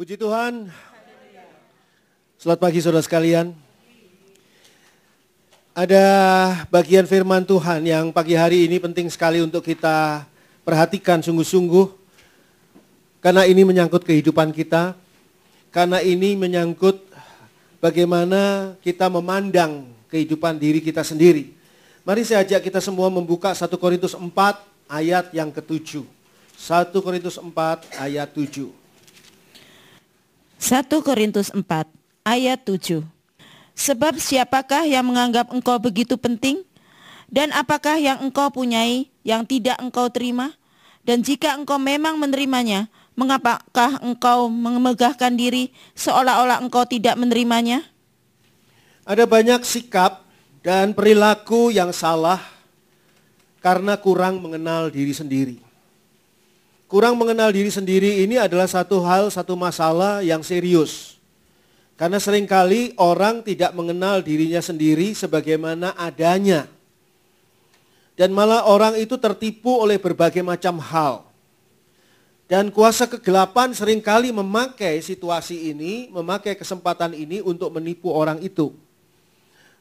Puji Tuhan. Selamat pagi saudara sekalian. Ada bagian firman Tuhan yang pagi hari ini penting sekali untuk kita perhatikan sungguh-sungguh. Karena ini menyangkut kehidupan kita. Karena ini menyangkut bagaimana kita memandang kehidupan diri kita sendiri. Mari saya ajak kita semua membuka 1 Korintus 4 ayat yang ketujuh. 1 Korintus 4 ayat 7. 1 Korintus 4 ayat 7 Sebab siapakah yang menganggap engkau begitu penting? Dan apakah yang engkau punyai yang tidak engkau terima? Dan jika engkau memang menerimanya, mengapakah engkau memegahkan diri seolah-olah engkau tidak menerimanya? Ada banyak sikap dan perilaku yang salah karena kurang mengenal diri sendiri kurang mengenal diri sendiri ini adalah satu hal, satu masalah yang serius. Karena seringkali orang tidak mengenal dirinya sendiri sebagaimana adanya. Dan malah orang itu tertipu oleh berbagai macam hal. Dan kuasa kegelapan seringkali memakai situasi ini, memakai kesempatan ini untuk menipu orang itu.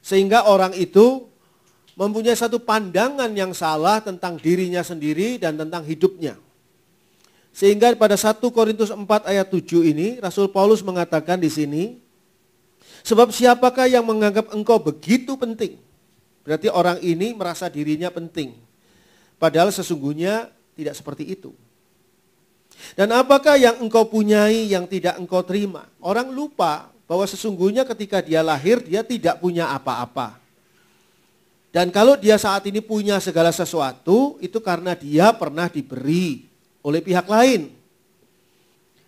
Sehingga orang itu mempunyai satu pandangan yang salah tentang dirinya sendiri dan tentang hidupnya. Sehingga pada 1 Korintus 4 ayat 7 ini Rasul Paulus mengatakan di sini, sebab siapakah yang menganggap engkau begitu penting? Berarti orang ini merasa dirinya penting. Padahal sesungguhnya tidak seperti itu. Dan apakah yang engkau punyai yang tidak engkau terima? Orang lupa bahwa sesungguhnya ketika dia lahir dia tidak punya apa-apa. Dan kalau dia saat ini punya segala sesuatu, itu karena dia pernah diberi oleh pihak lain.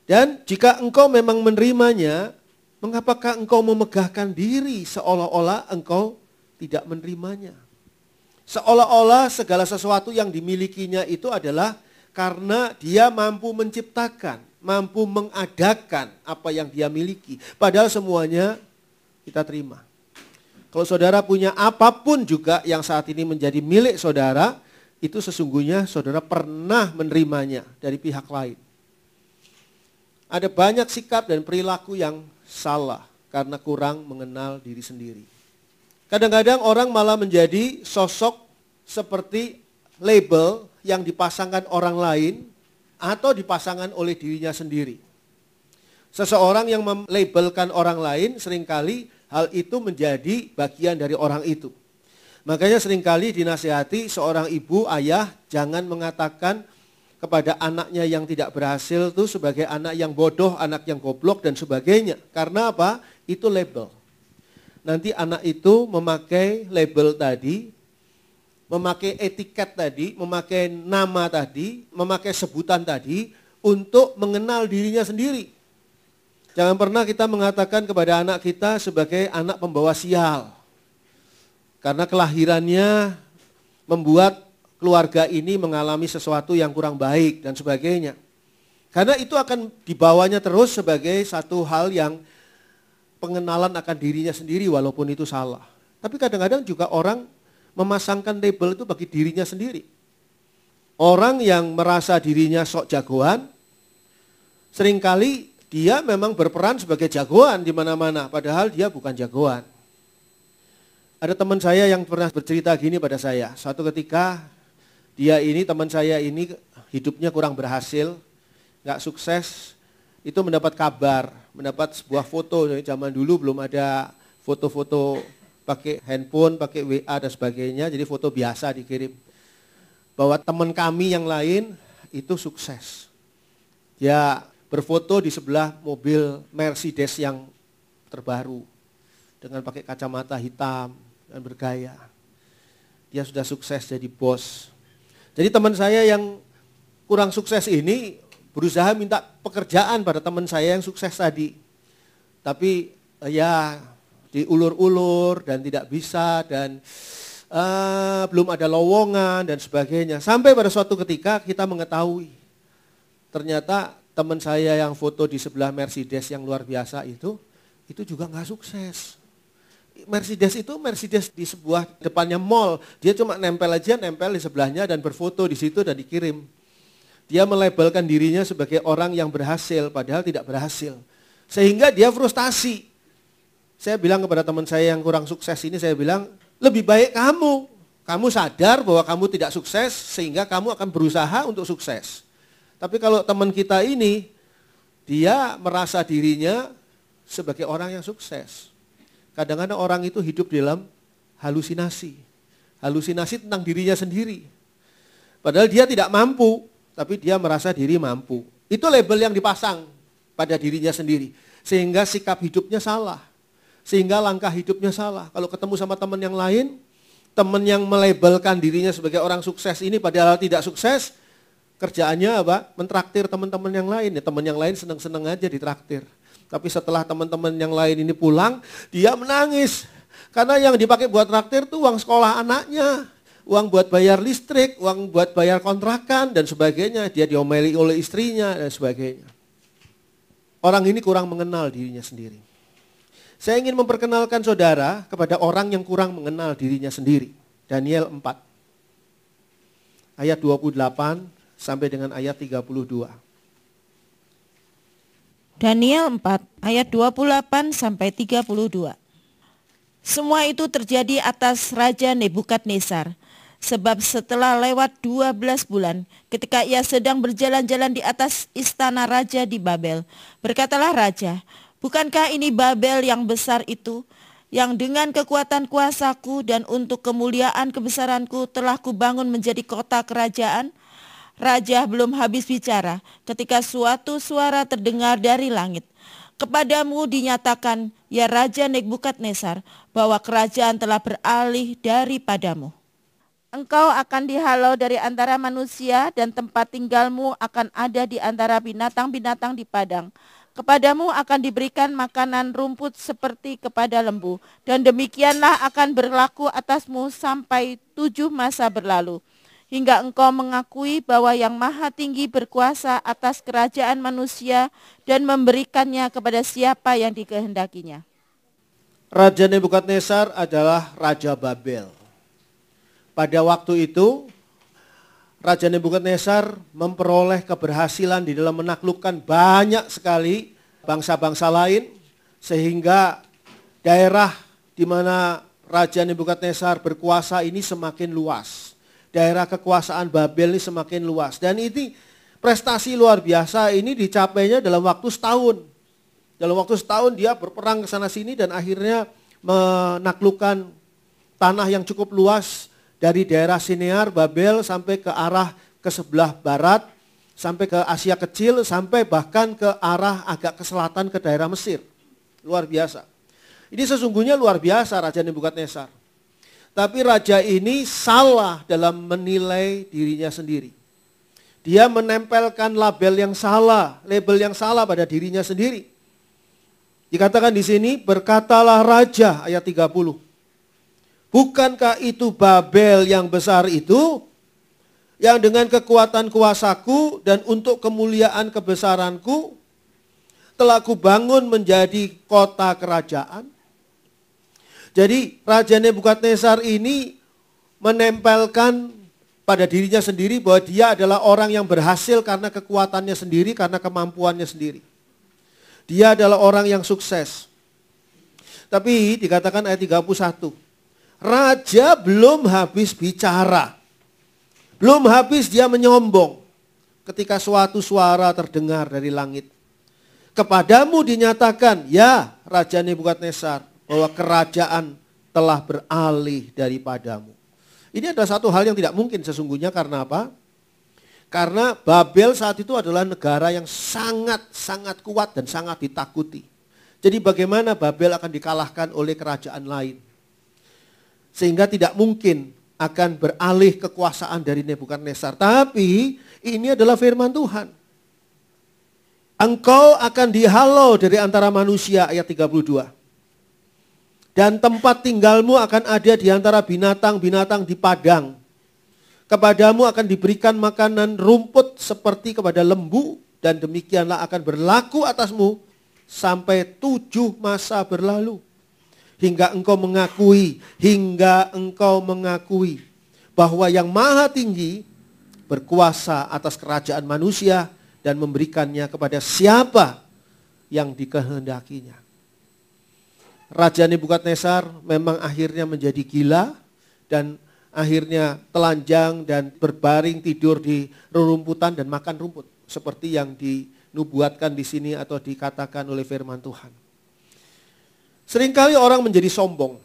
Dan jika engkau memang menerimanya, mengapakah engkau memegahkan diri seolah-olah engkau tidak menerimanya? Seolah-olah segala sesuatu yang dimilikinya itu adalah karena dia mampu menciptakan, mampu mengadakan apa yang dia miliki. Padahal semuanya kita terima. Kalau saudara punya apapun juga yang saat ini menjadi milik saudara, itu sesungguhnya saudara pernah menerimanya dari pihak lain. Ada banyak sikap dan perilaku yang salah karena kurang mengenal diri sendiri. Kadang-kadang orang malah menjadi sosok seperti label yang dipasangkan orang lain atau dipasangkan oleh dirinya sendiri. Seseorang yang melabelkan orang lain seringkali hal itu menjadi bagian dari orang itu. Makanya seringkali dinasihati seorang ibu, ayah, jangan mengatakan kepada anaknya yang tidak berhasil itu sebagai anak yang bodoh, anak yang goblok dan sebagainya. Karena apa? Itu label. Nanti anak itu memakai label tadi, memakai etiket tadi, memakai nama tadi, memakai sebutan tadi untuk mengenal dirinya sendiri. Jangan pernah kita mengatakan kepada anak kita sebagai anak pembawa sial. Karena kelahirannya membuat keluarga ini mengalami sesuatu yang kurang baik dan sebagainya. Karena itu akan dibawanya terus sebagai satu hal yang pengenalan akan dirinya sendiri walaupun itu salah. Tapi kadang-kadang juga orang memasangkan label itu bagi dirinya sendiri. Orang yang merasa dirinya sok jagoan, seringkali dia memang berperan sebagai jagoan di mana-mana, padahal dia bukan jagoan. Ada teman saya yang pernah bercerita gini pada saya. Suatu ketika dia ini teman saya ini hidupnya kurang berhasil, nggak sukses, itu mendapat kabar, mendapat sebuah foto. Jadi zaman dulu belum ada foto-foto pakai handphone, pakai WA dan sebagainya, jadi foto biasa dikirim. Bahwa teman kami yang lain itu sukses. Ya berfoto di sebelah mobil Mercedes yang terbaru dengan pakai kacamata hitam, dan bergaya. Dia sudah sukses jadi bos. Jadi teman saya yang kurang sukses ini berusaha minta pekerjaan pada teman saya yang sukses tadi. Tapi eh, ya diulur-ulur dan tidak bisa dan uh, belum ada lowongan dan sebagainya. Sampai pada suatu ketika kita mengetahui ternyata teman saya yang foto di sebelah Mercedes yang luar biasa itu, itu juga nggak sukses. Mercedes itu Mercedes di sebuah depannya mall. Dia cuma nempel aja, nempel di sebelahnya dan berfoto di situ dan dikirim. Dia melabelkan dirinya sebagai orang yang berhasil, padahal tidak berhasil. Sehingga dia frustasi. Saya bilang kepada teman saya yang kurang sukses ini, saya bilang, lebih baik kamu. Kamu sadar bahwa kamu tidak sukses, sehingga kamu akan berusaha untuk sukses. Tapi kalau teman kita ini, dia merasa dirinya sebagai orang yang sukses Kadang-kadang orang itu hidup dalam halusinasi. Halusinasi tentang dirinya sendiri. Padahal dia tidak mampu, tapi dia merasa diri mampu. Itu label yang dipasang pada dirinya sendiri. Sehingga sikap hidupnya salah. Sehingga langkah hidupnya salah. Kalau ketemu sama teman yang lain, teman yang melabelkan dirinya sebagai orang sukses ini padahal tidak sukses, kerjaannya apa? Mentraktir teman-teman yang lain. Ya, teman yang lain seneng-seneng aja ditraktir. Tapi setelah teman-teman yang lain ini pulang, dia menangis. Karena yang dipakai buat traktir itu uang sekolah anaknya. Uang buat bayar listrik, uang buat bayar kontrakan, dan sebagainya. Dia diomeli oleh istrinya, dan sebagainya. Orang ini kurang mengenal dirinya sendiri. Saya ingin memperkenalkan saudara kepada orang yang kurang mengenal dirinya sendiri. Daniel 4 ayat 28 sampai dengan ayat 32. Daniel 4 ayat 28 sampai 32. Semua itu terjadi atas Raja Nebukadnezar. Sebab setelah lewat 12 bulan ketika ia sedang berjalan-jalan di atas istana raja di Babel, berkatalah raja, "Bukankah ini Babel yang besar itu yang dengan kekuatan kuasaku dan untuk kemuliaan kebesaranku telah kubangun menjadi kota kerajaan?" Raja belum habis bicara ketika suatu suara terdengar dari langit. Kepadamu dinyatakan, ya Raja Nebukadnezar, bahwa kerajaan telah beralih daripadamu. Engkau akan dihalau dari antara manusia dan tempat tinggalmu akan ada di antara binatang-binatang di padang. Kepadamu akan diberikan makanan rumput seperti kepada lembu, dan demikianlah akan berlaku atasmu sampai tujuh masa berlalu.' hingga engkau mengakui bahwa yang maha tinggi berkuasa atas kerajaan manusia dan memberikannya kepada siapa yang dikehendakinya. Raja Nebukadnezar adalah Raja Babel. Pada waktu itu, Raja Nebukadnezar memperoleh keberhasilan di dalam menaklukkan banyak sekali bangsa-bangsa lain, sehingga daerah di mana Raja Nebukadnezar berkuasa ini semakin luas daerah kekuasaan Babel ini semakin luas. Dan ini prestasi luar biasa ini dicapainya dalam waktu setahun. Dalam waktu setahun dia berperang ke sana sini dan akhirnya menaklukkan tanah yang cukup luas dari daerah Sinear, Babel sampai ke arah ke sebelah barat, sampai ke Asia Kecil, sampai bahkan ke arah agak ke selatan ke daerah Mesir. Luar biasa. Ini sesungguhnya luar biasa Raja Nebukadnezar. Tapi raja ini salah dalam menilai dirinya sendiri. Dia menempelkan label yang salah, label yang salah pada dirinya sendiri. Dikatakan di sini, berkatalah raja, ayat 30. Bukankah itu Babel yang besar itu? Yang dengan kekuatan kuasaku dan untuk kemuliaan kebesaranku, telah kubangun menjadi kota kerajaan jadi Raja Nebukadnezar ini menempelkan pada dirinya sendiri bahwa dia adalah orang yang berhasil karena kekuatannya sendiri, karena kemampuannya sendiri. Dia adalah orang yang sukses. Tapi dikatakan ayat 31, Raja belum habis bicara. Belum habis dia menyombong. Ketika suatu suara terdengar dari langit. Kepadamu dinyatakan, ya Raja Nebukadnezar, bahwa kerajaan telah beralih daripadamu. Ini adalah satu hal yang tidak mungkin sesungguhnya karena apa? Karena Babel saat itu adalah negara yang sangat-sangat kuat dan sangat ditakuti. Jadi bagaimana Babel akan dikalahkan oleh kerajaan lain. Sehingga tidak mungkin akan beralih kekuasaan dari Nebukadnezar. Tapi ini adalah firman Tuhan. Engkau akan dihalau dari antara manusia ayat 32. Dan tempat tinggalmu akan ada di antara binatang-binatang di padang. Kepadamu akan diberikan makanan rumput seperti kepada lembu dan demikianlah akan berlaku atasmu sampai tujuh masa berlalu. Hingga engkau mengakui, hingga engkau mengakui bahwa yang maha tinggi berkuasa atas kerajaan manusia dan memberikannya kepada siapa yang dikehendakinya. Raja Nebukadnezar memang akhirnya menjadi gila dan akhirnya telanjang dan berbaring tidur di rerumputan dan makan rumput seperti yang dinubuatkan di sini atau dikatakan oleh firman Tuhan. Seringkali orang menjadi sombong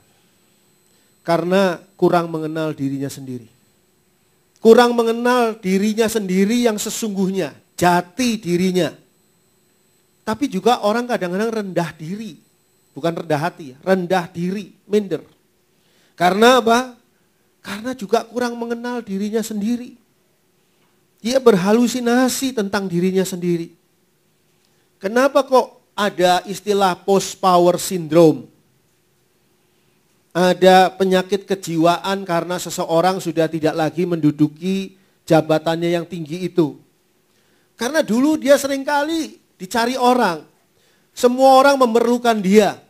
karena kurang mengenal dirinya sendiri. Kurang mengenal dirinya sendiri yang sesungguhnya, jati dirinya. Tapi juga orang kadang-kadang rendah diri Bukan rendah hati, rendah diri, minder. Karena apa? Karena juga kurang mengenal dirinya sendiri. Dia berhalusinasi tentang dirinya sendiri. Kenapa kok ada istilah post power syndrome? Ada penyakit kejiwaan karena seseorang sudah tidak lagi menduduki jabatannya yang tinggi itu. Karena dulu dia seringkali dicari orang. Semua orang memerlukan dia.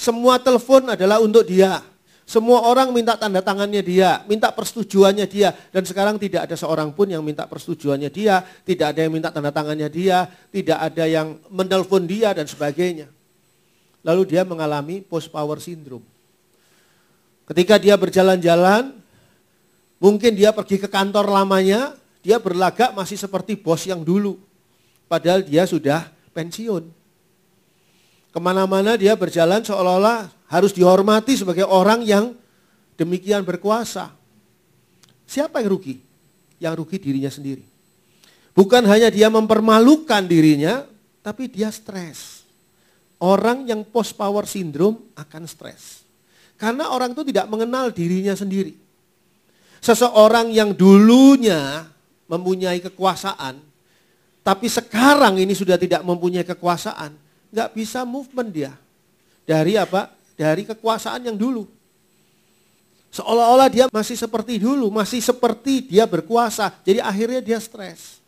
Semua telepon adalah untuk dia. Semua orang minta tanda tangannya dia, minta persetujuannya dia. Dan sekarang tidak ada seorang pun yang minta persetujuannya dia, tidak ada yang minta tanda tangannya dia, tidak ada yang menelpon dia dan sebagainya. Lalu dia mengalami post power syndrome. Ketika dia berjalan-jalan, mungkin dia pergi ke kantor lamanya, dia berlagak masih seperti bos yang dulu. Padahal dia sudah pensiun. Kemana-mana dia berjalan seolah-olah harus dihormati sebagai orang yang demikian berkuasa. Siapa yang rugi? Yang rugi dirinya sendiri. Bukan hanya dia mempermalukan dirinya, tapi dia stres. Orang yang post power syndrome akan stres. Karena orang itu tidak mengenal dirinya sendiri. Seseorang yang dulunya mempunyai kekuasaan, tapi sekarang ini sudah tidak mempunyai kekuasaan, nggak bisa movement dia dari apa? Dari kekuasaan yang dulu. Seolah-olah dia masih seperti dulu, masih seperti dia berkuasa. Jadi akhirnya dia stres.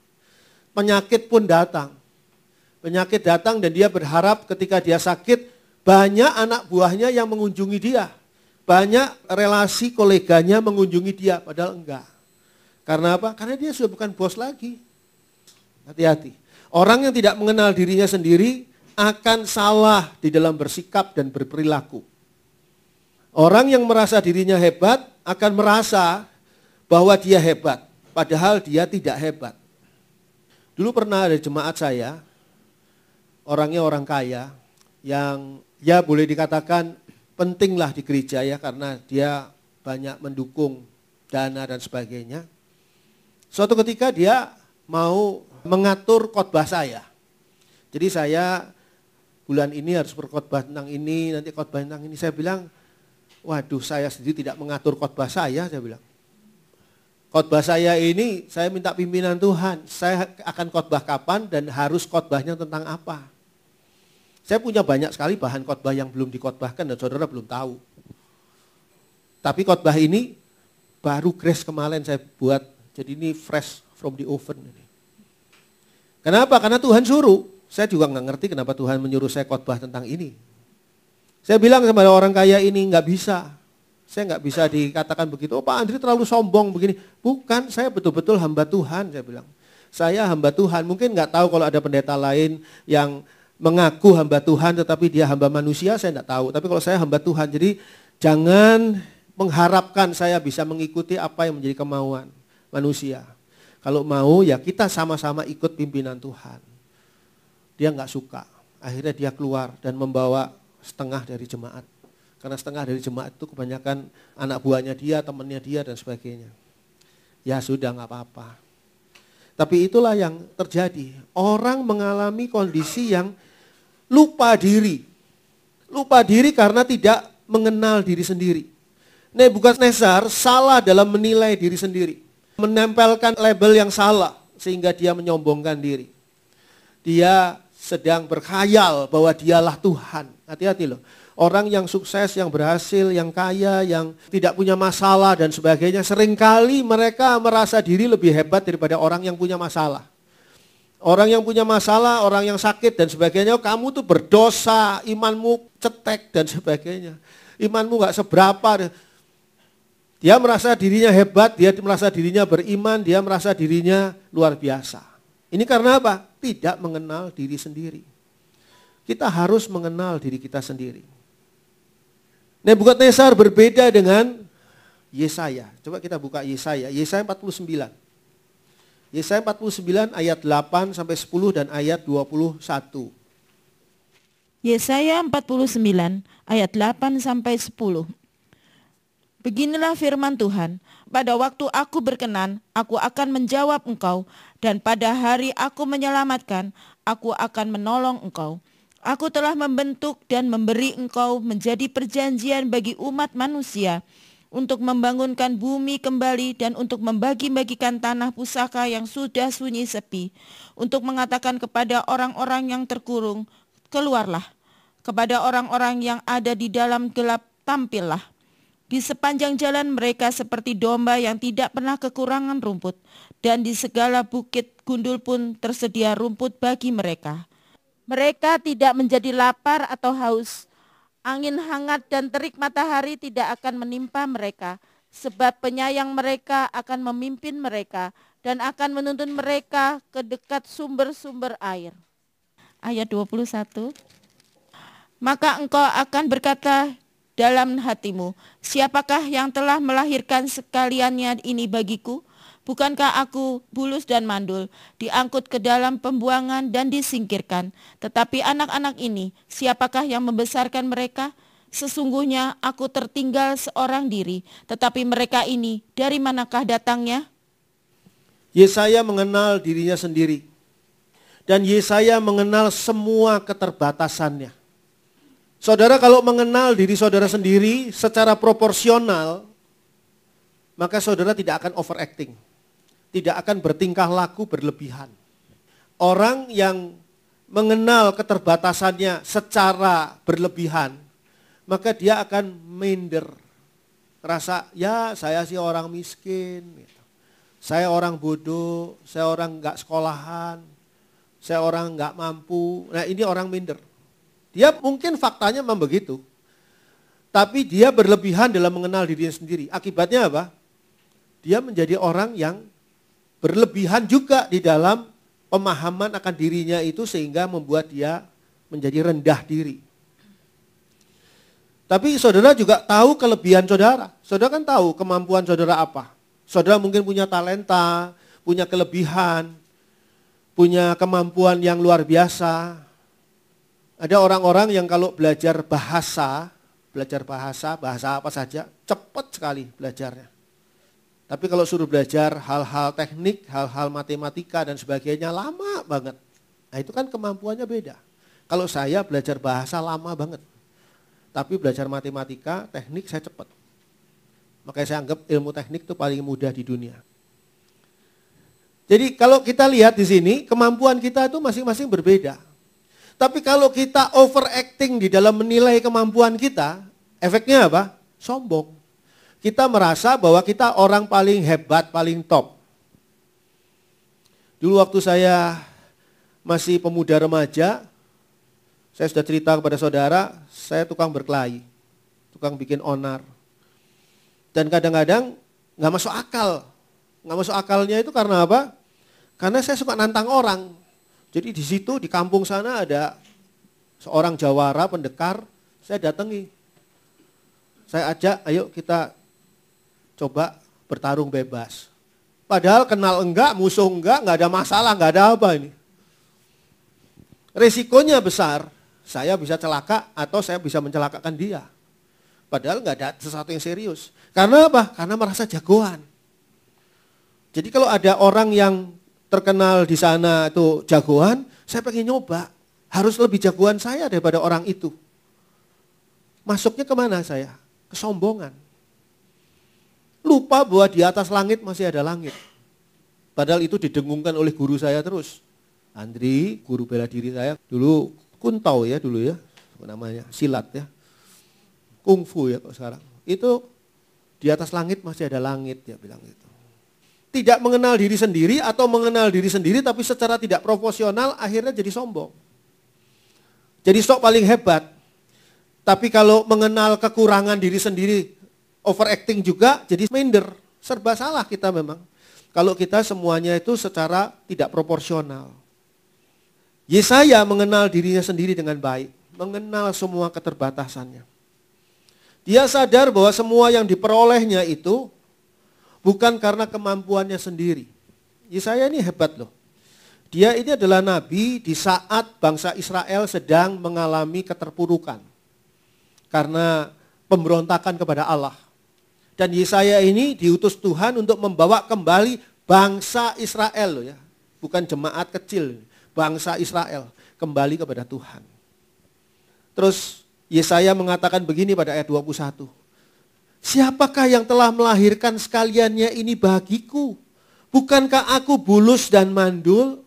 Penyakit pun datang. Penyakit datang dan dia berharap ketika dia sakit, banyak anak buahnya yang mengunjungi dia. Banyak relasi koleganya mengunjungi dia, padahal enggak. Karena apa? Karena dia sudah bukan bos lagi. Hati-hati. Orang yang tidak mengenal dirinya sendiri, akan salah di dalam bersikap dan berperilaku. Orang yang merasa dirinya hebat akan merasa bahwa dia hebat, padahal dia tidak hebat. Dulu pernah ada jemaat saya, orangnya orang kaya, yang ya boleh dikatakan pentinglah di gereja ya, karena dia banyak mendukung dana dan sebagainya. Suatu ketika dia mau mengatur khotbah saya. Jadi saya bulan ini harus berkhotbah tentang ini, nanti khotbah tentang ini. Saya bilang, waduh saya sendiri tidak mengatur khotbah saya, saya bilang. Khotbah saya ini saya minta pimpinan Tuhan. Saya akan khotbah kapan dan harus khotbahnya tentang apa. Saya punya banyak sekali bahan khotbah yang belum dikhotbahkan dan saudara belum tahu. Tapi khotbah ini baru grace kemarin saya buat. Jadi ini fresh from the oven. ini Kenapa? Karena Tuhan suruh. Saya juga nggak ngerti kenapa Tuhan menyuruh saya khotbah tentang ini. Saya bilang kepada orang kaya ini nggak bisa. Saya nggak bisa dikatakan begitu. Oh Pak Andri terlalu sombong begini. Bukan, saya betul-betul hamba Tuhan. Saya bilang, saya hamba Tuhan. Mungkin nggak tahu kalau ada pendeta lain yang mengaku hamba Tuhan tetapi dia hamba manusia saya nggak tahu. Tapi kalau saya hamba Tuhan jadi jangan mengharapkan saya bisa mengikuti apa yang menjadi kemauan manusia. Kalau mau ya kita sama-sama ikut pimpinan Tuhan. Dia nggak suka. Akhirnya dia keluar dan membawa setengah dari jemaat. Karena setengah dari jemaat itu kebanyakan anak buahnya dia, temannya dia dan sebagainya. Ya sudah nggak apa-apa. Tapi itulah yang terjadi. Orang mengalami kondisi yang lupa diri. Lupa diri karena tidak mengenal diri sendiri. Nebukadnezar salah dalam menilai diri sendiri. Menempelkan label yang salah sehingga dia menyombongkan diri. Dia sedang berkhayal bahwa dialah Tuhan. Hati-hati loh. Orang yang sukses, yang berhasil, yang kaya, yang tidak punya masalah dan sebagainya, seringkali mereka merasa diri lebih hebat daripada orang yang punya masalah. Orang yang punya masalah, orang yang sakit dan sebagainya, oh, kamu tuh berdosa, imanmu cetek dan sebagainya. Imanmu gak seberapa. Dia merasa dirinya hebat, dia merasa dirinya beriman, dia merasa dirinya luar biasa. Ini karena apa? Tidak mengenal diri sendiri. Kita harus mengenal diri kita sendiri. Nebukadnezar berbeda dengan Yesaya. Coba kita buka Yesaya. Yesaya 49. Yesaya 49 ayat 8 sampai 10 dan ayat 21. Yesaya 49 ayat 8 sampai 10. Beginilah firman Tuhan, pada waktu aku berkenan, aku akan menjawab engkau, dan pada hari aku menyelamatkan, aku akan menolong engkau. Aku telah membentuk dan memberi engkau menjadi perjanjian bagi umat manusia untuk membangunkan bumi kembali dan untuk membagi-bagikan tanah pusaka yang sudah sunyi sepi, untuk mengatakan kepada orang-orang yang terkurung, keluarlah, kepada orang-orang yang ada di dalam gelap, tampillah di sepanjang jalan mereka seperti domba yang tidak pernah kekurangan rumput, dan di segala bukit gundul pun tersedia rumput bagi mereka. Mereka tidak menjadi lapar atau haus. Angin hangat dan terik matahari tidak akan menimpa mereka, sebab penyayang mereka akan memimpin mereka dan akan menuntun mereka ke dekat sumber-sumber air. Ayat 21. Maka engkau akan berkata, dalam hatimu, siapakah yang telah melahirkan sekaliannya ini bagiku? Bukankah aku bulus dan mandul, diangkut ke dalam pembuangan dan disingkirkan? Tetapi anak-anak ini, siapakah yang membesarkan mereka? Sesungguhnya aku tertinggal seorang diri, tetapi mereka ini dari manakah datangnya? Yesaya mengenal dirinya sendiri. Dan Yesaya mengenal semua keterbatasannya. Saudara kalau mengenal diri saudara sendiri secara proporsional, maka saudara tidak akan overacting. Tidak akan bertingkah laku berlebihan. Orang yang mengenal keterbatasannya secara berlebihan, maka dia akan minder. Rasa, ya saya sih orang miskin, gitu. saya orang bodoh, saya orang nggak sekolahan, saya orang nggak mampu. Nah ini orang minder. Dia mungkin faktanya memang begitu. Tapi dia berlebihan dalam mengenal dirinya sendiri. Akibatnya apa? Dia menjadi orang yang berlebihan juga di dalam pemahaman akan dirinya itu sehingga membuat dia menjadi rendah diri. Tapi saudara juga tahu kelebihan saudara. Saudara kan tahu kemampuan saudara apa. Saudara mungkin punya talenta, punya kelebihan, punya kemampuan yang luar biasa, ada orang-orang yang kalau belajar bahasa, belajar bahasa, bahasa apa saja, cepat sekali belajarnya. Tapi kalau suruh belajar hal-hal teknik, hal-hal matematika dan sebagainya lama banget. Nah itu kan kemampuannya beda. Kalau saya belajar bahasa lama banget. Tapi belajar matematika, teknik saya cepat. Makanya saya anggap ilmu teknik itu paling mudah di dunia. Jadi kalau kita lihat di sini, kemampuan kita itu masing-masing berbeda. Tapi kalau kita overacting di dalam menilai kemampuan kita, efeknya apa? Sombong. Kita merasa bahwa kita orang paling hebat, paling top. Dulu waktu saya masih pemuda remaja, saya sudah cerita kepada saudara, saya tukang berkelahi, tukang bikin onar. Dan kadang-kadang nggak masuk akal. Nggak masuk akalnya itu karena apa? Karena saya suka nantang orang. Jadi di situ di kampung sana ada seorang jawara pendekar, saya datangi. Saya ajak, ayo kita coba bertarung bebas. Padahal kenal enggak, musuh enggak, enggak ada masalah, enggak ada apa ini. Resikonya besar, saya bisa celaka atau saya bisa mencelakakan dia. Padahal enggak ada sesuatu yang serius. Karena apa? Karena merasa jagoan. Jadi kalau ada orang yang terkenal di sana itu jagoan, saya pengen nyoba. Harus lebih jagoan saya daripada orang itu. Masuknya kemana saya? Kesombongan. Lupa bahwa di atas langit masih ada langit. Padahal itu didengungkan oleh guru saya terus. Andri, guru bela diri saya, dulu kuntau ya dulu ya, namanya silat ya. Kungfu ya kok sekarang. Itu di atas langit masih ada langit, dia bilang gitu tidak mengenal diri sendiri atau mengenal diri sendiri tapi secara tidak proporsional akhirnya jadi sombong. Jadi sok paling hebat. Tapi kalau mengenal kekurangan diri sendiri, overacting juga jadi minder. Serba salah kita memang. Kalau kita semuanya itu secara tidak proporsional. Yesaya mengenal dirinya sendiri dengan baik, mengenal semua keterbatasannya. Dia sadar bahwa semua yang diperolehnya itu bukan karena kemampuannya sendiri. Yesaya ya, ini hebat loh. Dia ini adalah nabi di saat bangsa Israel sedang mengalami keterpurukan karena pemberontakan kepada Allah. Dan Yesaya ini diutus Tuhan untuk membawa kembali bangsa Israel loh ya. Bukan jemaat kecil, bangsa Israel kembali kepada Tuhan. Terus Yesaya mengatakan begini pada ayat 21. Siapakah yang telah melahirkan sekaliannya ini bagiku? Bukankah aku bulus dan mandul?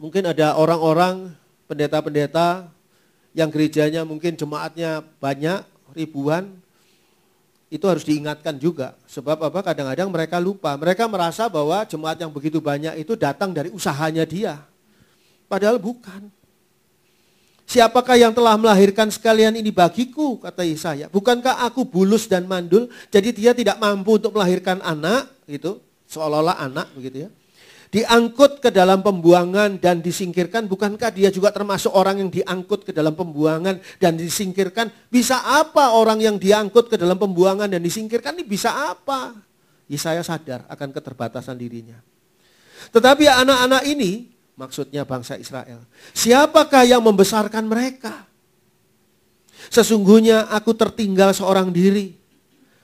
Mungkin ada orang-orang, pendeta-pendeta yang gerejanya mungkin jemaatnya banyak, ribuan. Itu harus diingatkan juga. Sebab apa? Kadang-kadang mereka lupa. Mereka merasa bahwa jemaat yang begitu banyak itu datang dari usahanya dia. Padahal bukan. Siapakah yang telah melahirkan sekalian ini bagiku, kata Yesaya. Bukankah aku bulus dan mandul, jadi dia tidak mampu untuk melahirkan anak, gitu. Seolah-olah anak, begitu ya. Diangkut ke dalam pembuangan dan disingkirkan, bukankah dia juga termasuk orang yang diangkut ke dalam pembuangan dan disingkirkan? Bisa apa orang yang diangkut ke dalam pembuangan dan disingkirkan ini bisa apa? Yesaya sadar akan keterbatasan dirinya. Tetapi anak-anak ini Maksudnya bangsa Israel. Siapakah yang membesarkan mereka? Sesungguhnya aku tertinggal seorang diri.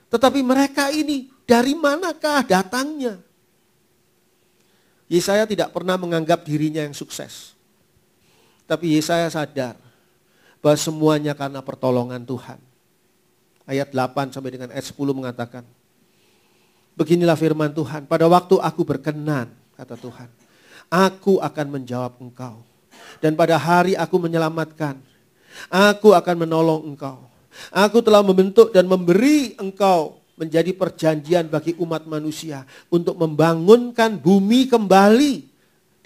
Tetapi mereka ini dari manakah datangnya? Yesaya tidak pernah menganggap dirinya yang sukses. Tapi Yesaya sadar bahwa semuanya karena pertolongan Tuhan. Ayat 8 sampai dengan ayat 10 mengatakan, Beginilah firman Tuhan, pada waktu aku berkenan, kata Tuhan Aku akan menjawab engkau. Dan pada hari aku menyelamatkan. Aku akan menolong engkau. Aku telah membentuk dan memberi engkau menjadi perjanjian bagi umat manusia untuk membangunkan bumi kembali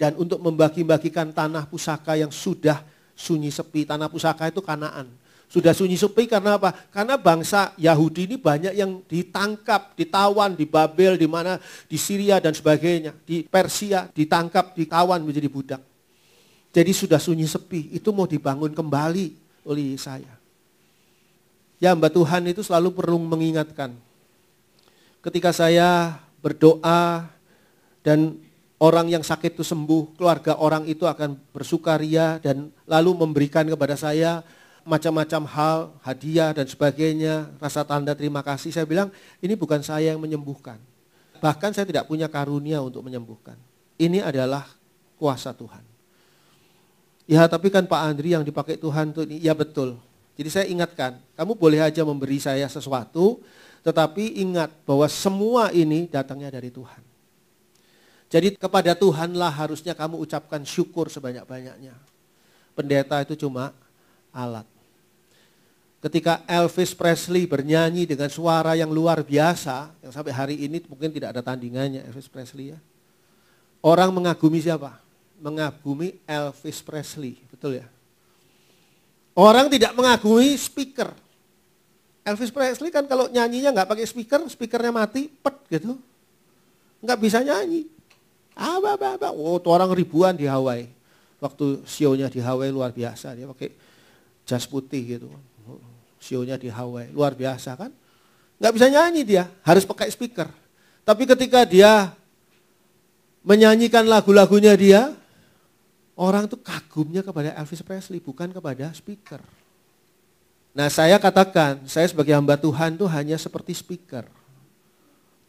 dan untuk membagi-bagikan tanah pusaka yang sudah sunyi sepi. Tanah pusaka itu Kanaan. Sudah sunyi sepi karena apa? Karena bangsa Yahudi ini banyak yang ditangkap, ditawan di Babel, di mana di Syria dan sebagainya, di Persia ditangkap, ditawan menjadi budak. Jadi sudah sunyi sepi, itu mau dibangun kembali oleh saya. Ya Mbak Tuhan itu selalu perlu mengingatkan. Ketika saya berdoa dan orang yang sakit itu sembuh, keluarga orang itu akan bersukaria dan lalu memberikan kepada saya macam-macam hal, hadiah dan sebagainya, rasa tanda terima kasih. Saya bilang, ini bukan saya yang menyembuhkan. Bahkan saya tidak punya karunia untuk menyembuhkan. Ini adalah kuasa Tuhan. Ya tapi kan Pak Andri yang dipakai Tuhan tuh ini, ya betul. Jadi saya ingatkan, kamu boleh aja memberi saya sesuatu, tetapi ingat bahwa semua ini datangnya dari Tuhan. Jadi kepada Tuhanlah harusnya kamu ucapkan syukur sebanyak-banyaknya. Pendeta itu cuma alat ketika Elvis Presley bernyanyi dengan suara yang luar biasa, yang sampai hari ini mungkin tidak ada tandingannya Elvis Presley ya. Orang mengagumi siapa? Mengagumi Elvis Presley, betul ya? Orang tidak mengagumi speaker. Elvis Presley kan kalau nyanyinya nggak pakai speaker, speakernya mati, pet gitu. Nggak bisa nyanyi. Apa, apa, apa. Oh, itu orang ribuan di Hawaii. Waktu sionya di Hawaii luar biasa. Dia pakai jas putih gitu. Sionya di Hawaii. Luar biasa kan? Gak bisa nyanyi dia, harus pakai speaker. Tapi ketika dia menyanyikan lagu-lagunya dia, orang tuh kagumnya kepada Elvis Presley, bukan kepada speaker. Nah saya katakan, saya sebagai hamba Tuhan tuh hanya seperti speaker.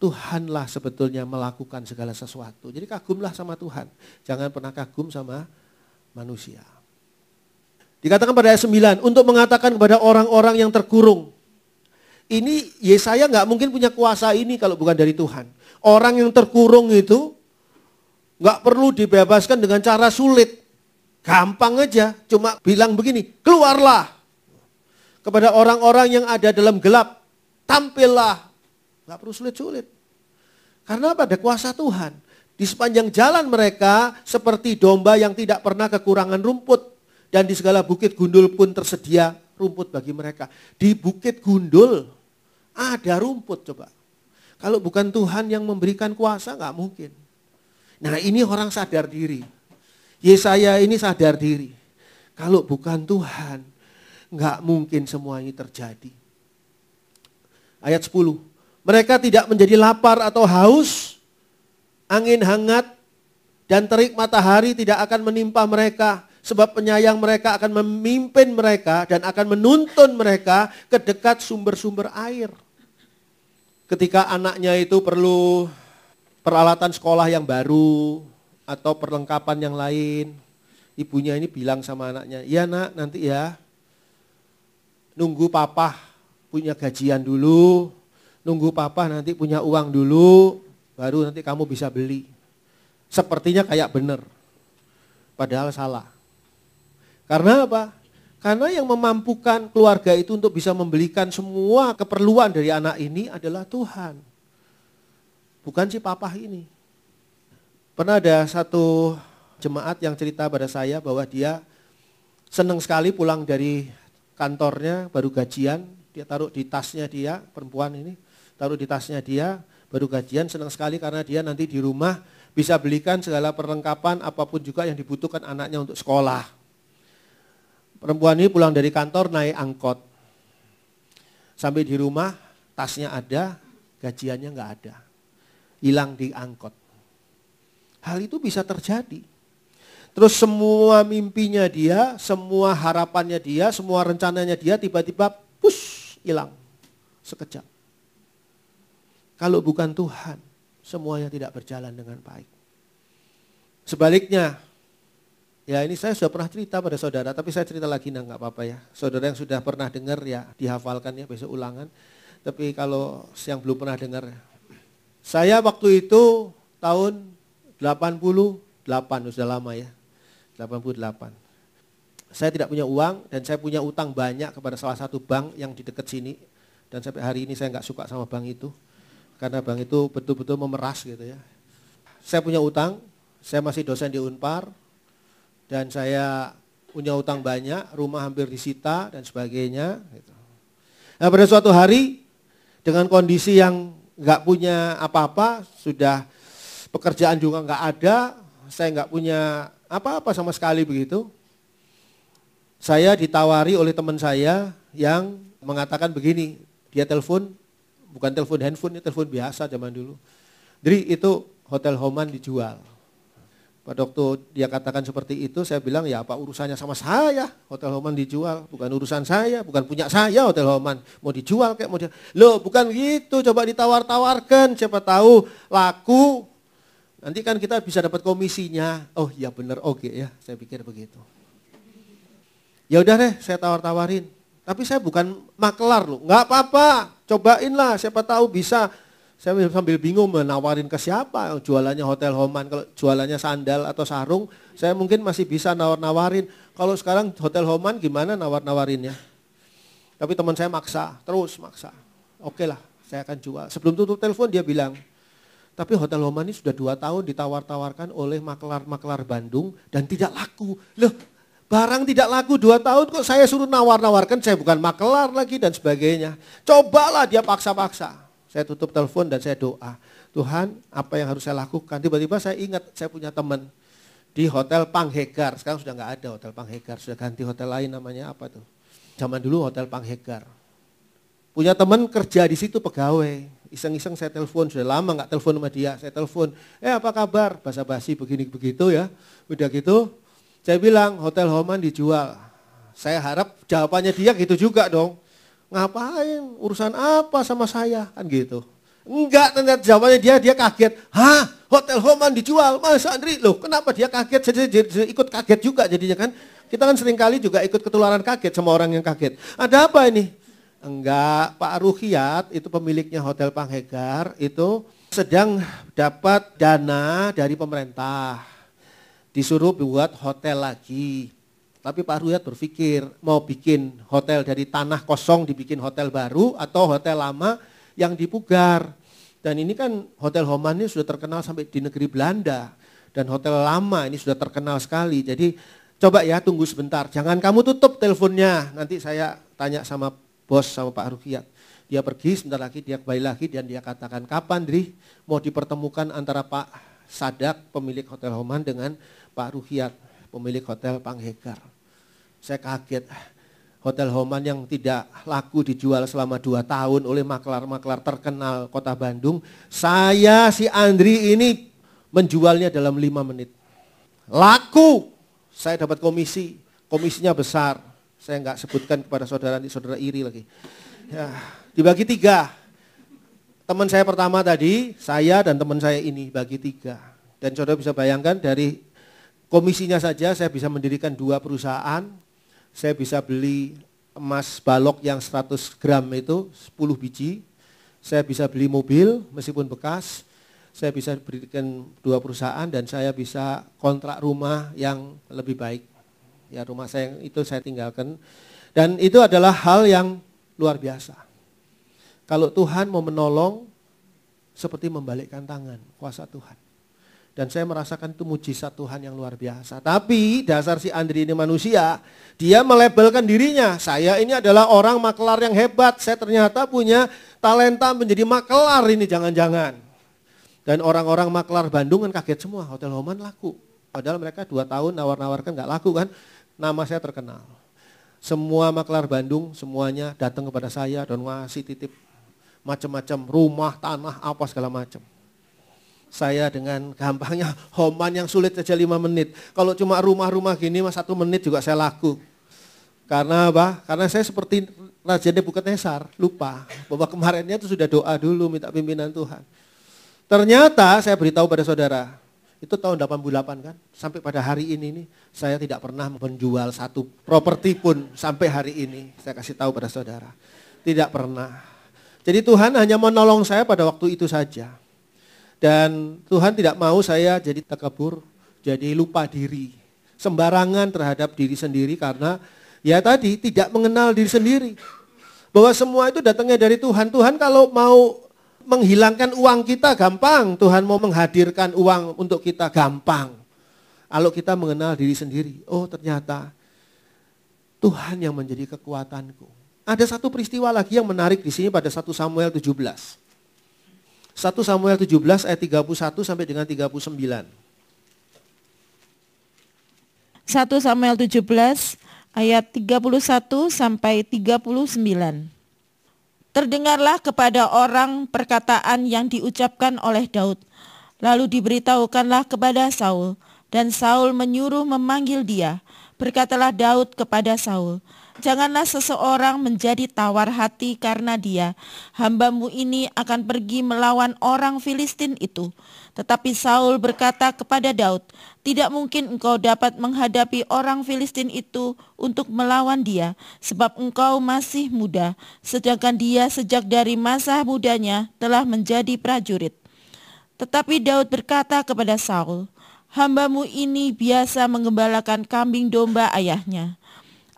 Tuhanlah sebetulnya melakukan segala sesuatu. Jadi kagumlah sama Tuhan. Jangan pernah kagum sama manusia. Dikatakan pada ayat 9, untuk mengatakan kepada orang-orang yang terkurung. Ini Yesaya nggak mungkin punya kuasa ini kalau bukan dari Tuhan. Orang yang terkurung itu nggak perlu dibebaskan dengan cara sulit. Gampang aja, cuma bilang begini, keluarlah kepada orang-orang yang ada dalam gelap, tampillah. Nggak perlu sulit-sulit. Karena pada kuasa Tuhan, di sepanjang jalan mereka seperti domba yang tidak pernah kekurangan rumput dan di segala bukit gundul pun tersedia rumput bagi mereka. Di bukit gundul ada rumput coba. Kalau bukan Tuhan yang memberikan kuasa nggak mungkin. Nah ini orang sadar diri. Yesaya ini sadar diri. Kalau bukan Tuhan nggak mungkin semua ini terjadi. Ayat 10. Mereka tidak menjadi lapar atau haus. Angin hangat dan terik matahari tidak akan menimpa mereka Sebab penyayang mereka akan memimpin mereka dan akan menuntun mereka ke dekat sumber-sumber air. Ketika anaknya itu perlu peralatan sekolah yang baru atau perlengkapan yang lain, ibunya ini bilang sama anaknya, iya nak nanti ya nunggu papa punya gajian dulu, nunggu papa nanti punya uang dulu, baru nanti kamu bisa beli. Sepertinya kayak benar, padahal salah. Karena apa? Karena yang memampukan keluarga itu untuk bisa membelikan semua keperluan dari anak ini adalah Tuhan. Bukan si papa ini. Pernah ada satu jemaat yang cerita pada saya bahwa dia senang sekali pulang dari kantornya baru gajian. Dia taruh di tasnya dia, perempuan ini, taruh di tasnya dia, baru gajian senang sekali karena dia nanti di rumah bisa belikan segala perlengkapan apapun juga yang dibutuhkan anaknya untuk sekolah Perempuan ini pulang dari kantor naik angkot. Sampai di rumah tasnya ada, gajiannya nggak ada. Hilang di angkot. Hal itu bisa terjadi. Terus semua mimpinya dia, semua harapannya dia, semua rencananya dia tiba-tiba push hilang sekejap. Kalau bukan Tuhan, semuanya tidak berjalan dengan baik. Sebaliknya, Ya ini saya sudah pernah cerita pada saudara, tapi saya cerita lagi nah nggak apa-apa ya. Saudara yang sudah pernah dengar ya dihafalkan ya besok ulangan. Tapi kalau yang belum pernah dengar, ya. saya waktu itu tahun 88, sudah lama ya, 88. Saya tidak punya uang dan saya punya utang banyak kepada salah satu bank yang di dekat sini. Dan sampai hari ini saya nggak suka sama bank itu. Karena bank itu betul-betul memeras gitu ya. Saya punya utang, saya masih dosen di Unpar, dan saya punya utang banyak, rumah hampir disita dan sebagainya. Gitu. Nah, pada suatu hari dengan kondisi yang nggak punya apa-apa, sudah pekerjaan juga nggak ada, saya nggak punya apa-apa sama sekali begitu. Saya ditawari oleh teman saya yang mengatakan begini, dia telepon, bukan telepon handphone, ini telepon biasa zaman dulu. Jadi itu hotel Homan dijual. Pada waktu dia katakan seperti itu, saya bilang ya apa urusannya sama saya? Hotel Homan dijual, bukan urusan saya, bukan punya saya Hotel Homan. Mau dijual kayak mau dia. Loh, bukan gitu, coba ditawar-tawarkan, siapa tahu laku. Nanti kan kita bisa dapat komisinya. Oh ya benar, oke okay, ya, saya pikir begitu. Ya udah deh, saya tawar-tawarin. Tapi saya bukan makelar loh. Nggak apa-apa, cobainlah, siapa tahu bisa saya sambil bingung menawarin ke siapa jualannya hotel Homan. Kalau jualannya sandal atau sarung, saya mungkin masih bisa nawar-nawarin. Kalau sekarang hotel Homan gimana nawar-nawarinnya? Tapi teman saya maksa, terus maksa. Oke lah, saya akan jual. Sebelum tutup telepon dia bilang, tapi Hotel Homan ini sudah dua tahun ditawar-tawarkan oleh maklar-maklar Bandung dan tidak laku. Loh, barang tidak laku dua tahun kok saya suruh nawar-nawarkan, saya bukan maklar lagi dan sebagainya. Cobalah dia paksa-paksa. Saya tutup telepon dan saya doa. Tuhan, apa yang harus saya lakukan? Tiba-tiba saya ingat saya punya teman di Hotel Panghegar. Sekarang sudah nggak ada Hotel Panghegar, sudah ganti hotel lain namanya apa tuh? Zaman dulu Hotel Panghegar. Punya teman kerja di situ pegawai. Iseng-iseng saya telepon, sudah lama nggak telepon sama dia. Saya telepon, eh apa kabar? Basa-basi begini begitu ya. Udah gitu, saya bilang Hotel Homan dijual. Saya harap jawabannya dia gitu juga dong. Ngapain? Urusan apa sama saya? Kan gitu. Enggak, ternyata jawabannya dia dia kaget. Hah? Hotel Homan dijual? Mas Andri, loh kenapa dia kaget? Jadi, jadi, jadi ikut kaget juga jadinya kan. Kita kan sering kali juga ikut ketularan kaget sama orang yang kaget. Ada apa ini? Enggak, Pak Ruhiyat itu pemiliknya Hotel Panghegar itu sedang dapat dana dari pemerintah. Disuruh buat hotel lagi. Tapi Pak Ruyat berpikir mau bikin hotel dari tanah kosong dibikin hotel baru atau hotel lama yang dipugar. Dan ini kan hotel Homan ini sudah terkenal sampai di negeri Belanda. Dan hotel lama ini sudah terkenal sekali. Jadi coba ya tunggu sebentar. Jangan kamu tutup teleponnya. Nanti saya tanya sama bos sama Pak Ruyat. Dia pergi sebentar lagi dia kembali lagi dan dia katakan kapan Dri mau dipertemukan antara Pak Sadak pemilik hotel Homan dengan Pak Ruhiat pemilik hotel Panghegar. Saya kaget. Hotel Homan yang tidak laku dijual selama dua tahun oleh maklar-maklar terkenal kota Bandung. Saya si Andri ini menjualnya dalam lima menit. Laku, saya dapat komisi, komisinya besar. Saya nggak sebutkan kepada saudara ini, saudara iri lagi. Ya, dibagi tiga. Teman saya pertama tadi, saya dan teman saya ini bagi tiga. Dan saudara bisa bayangkan dari komisinya saja saya bisa mendirikan dua perusahaan, saya bisa beli emas balok yang 100 gram itu 10 biji. Saya bisa beli mobil meskipun bekas. Saya bisa berikan dua perusahaan dan saya bisa kontrak rumah yang lebih baik. Ya rumah saya itu saya tinggalkan. Dan itu adalah hal yang luar biasa. Kalau Tuhan mau menolong seperti membalikkan tangan kuasa Tuhan. Dan saya merasakan itu mujizat Tuhan yang luar biasa. Tapi dasar si Andri ini manusia, dia melebelkan dirinya. Saya ini adalah orang makelar yang hebat. Saya ternyata punya talenta menjadi makelar ini jangan-jangan. Dan orang-orang makelar Bandung kan kaget semua, Hotel Homan laku. Padahal mereka dua tahun nawar-nawarkan nggak laku kan. Nama saya terkenal. Semua makelar Bandung semuanya datang kepada saya dan ngasih titip macam-macam rumah, tanah, apa segala macam saya dengan gampangnya homan yang sulit saja lima menit. Kalau cuma rumah-rumah gini mas satu menit juga saya laku. Karena apa? Karena saya seperti Raja Nebukadnezar, lupa bahwa kemarinnya itu sudah doa dulu minta pimpinan Tuhan. Ternyata saya beritahu pada saudara, itu tahun 88 kan, sampai pada hari ini nih, saya tidak pernah menjual satu properti pun sampai hari ini. Saya kasih tahu pada saudara, tidak pernah. Jadi Tuhan hanya menolong saya pada waktu itu saja. Dan Tuhan tidak mau saya jadi takabur, jadi lupa diri. Sembarangan terhadap diri sendiri karena ya tadi tidak mengenal diri sendiri. Bahwa semua itu datangnya dari Tuhan. Tuhan kalau mau menghilangkan uang kita gampang. Tuhan mau menghadirkan uang untuk kita gampang. Kalau kita mengenal diri sendiri, oh ternyata Tuhan yang menjadi kekuatanku. Ada satu peristiwa lagi yang menarik di sini pada 1 Samuel 17. 1 Samuel 17 ayat 31 sampai dengan 39. 1 Samuel 17 ayat 31 sampai 39. Terdengarlah kepada orang perkataan yang diucapkan oleh Daud. Lalu diberitahukanlah kepada Saul, dan Saul menyuruh memanggil dia. Berkatalah Daud kepada Saul, Janganlah seseorang menjadi tawar hati karena dia, hambamu ini akan pergi melawan orang Filistin itu. Tetapi Saul berkata kepada Daud, tidak mungkin engkau dapat menghadapi orang Filistin itu untuk melawan dia, sebab engkau masih muda, sedangkan dia sejak dari masa mudanya telah menjadi prajurit. Tetapi Daud berkata kepada Saul, hambamu ini biasa mengembalakan kambing domba ayahnya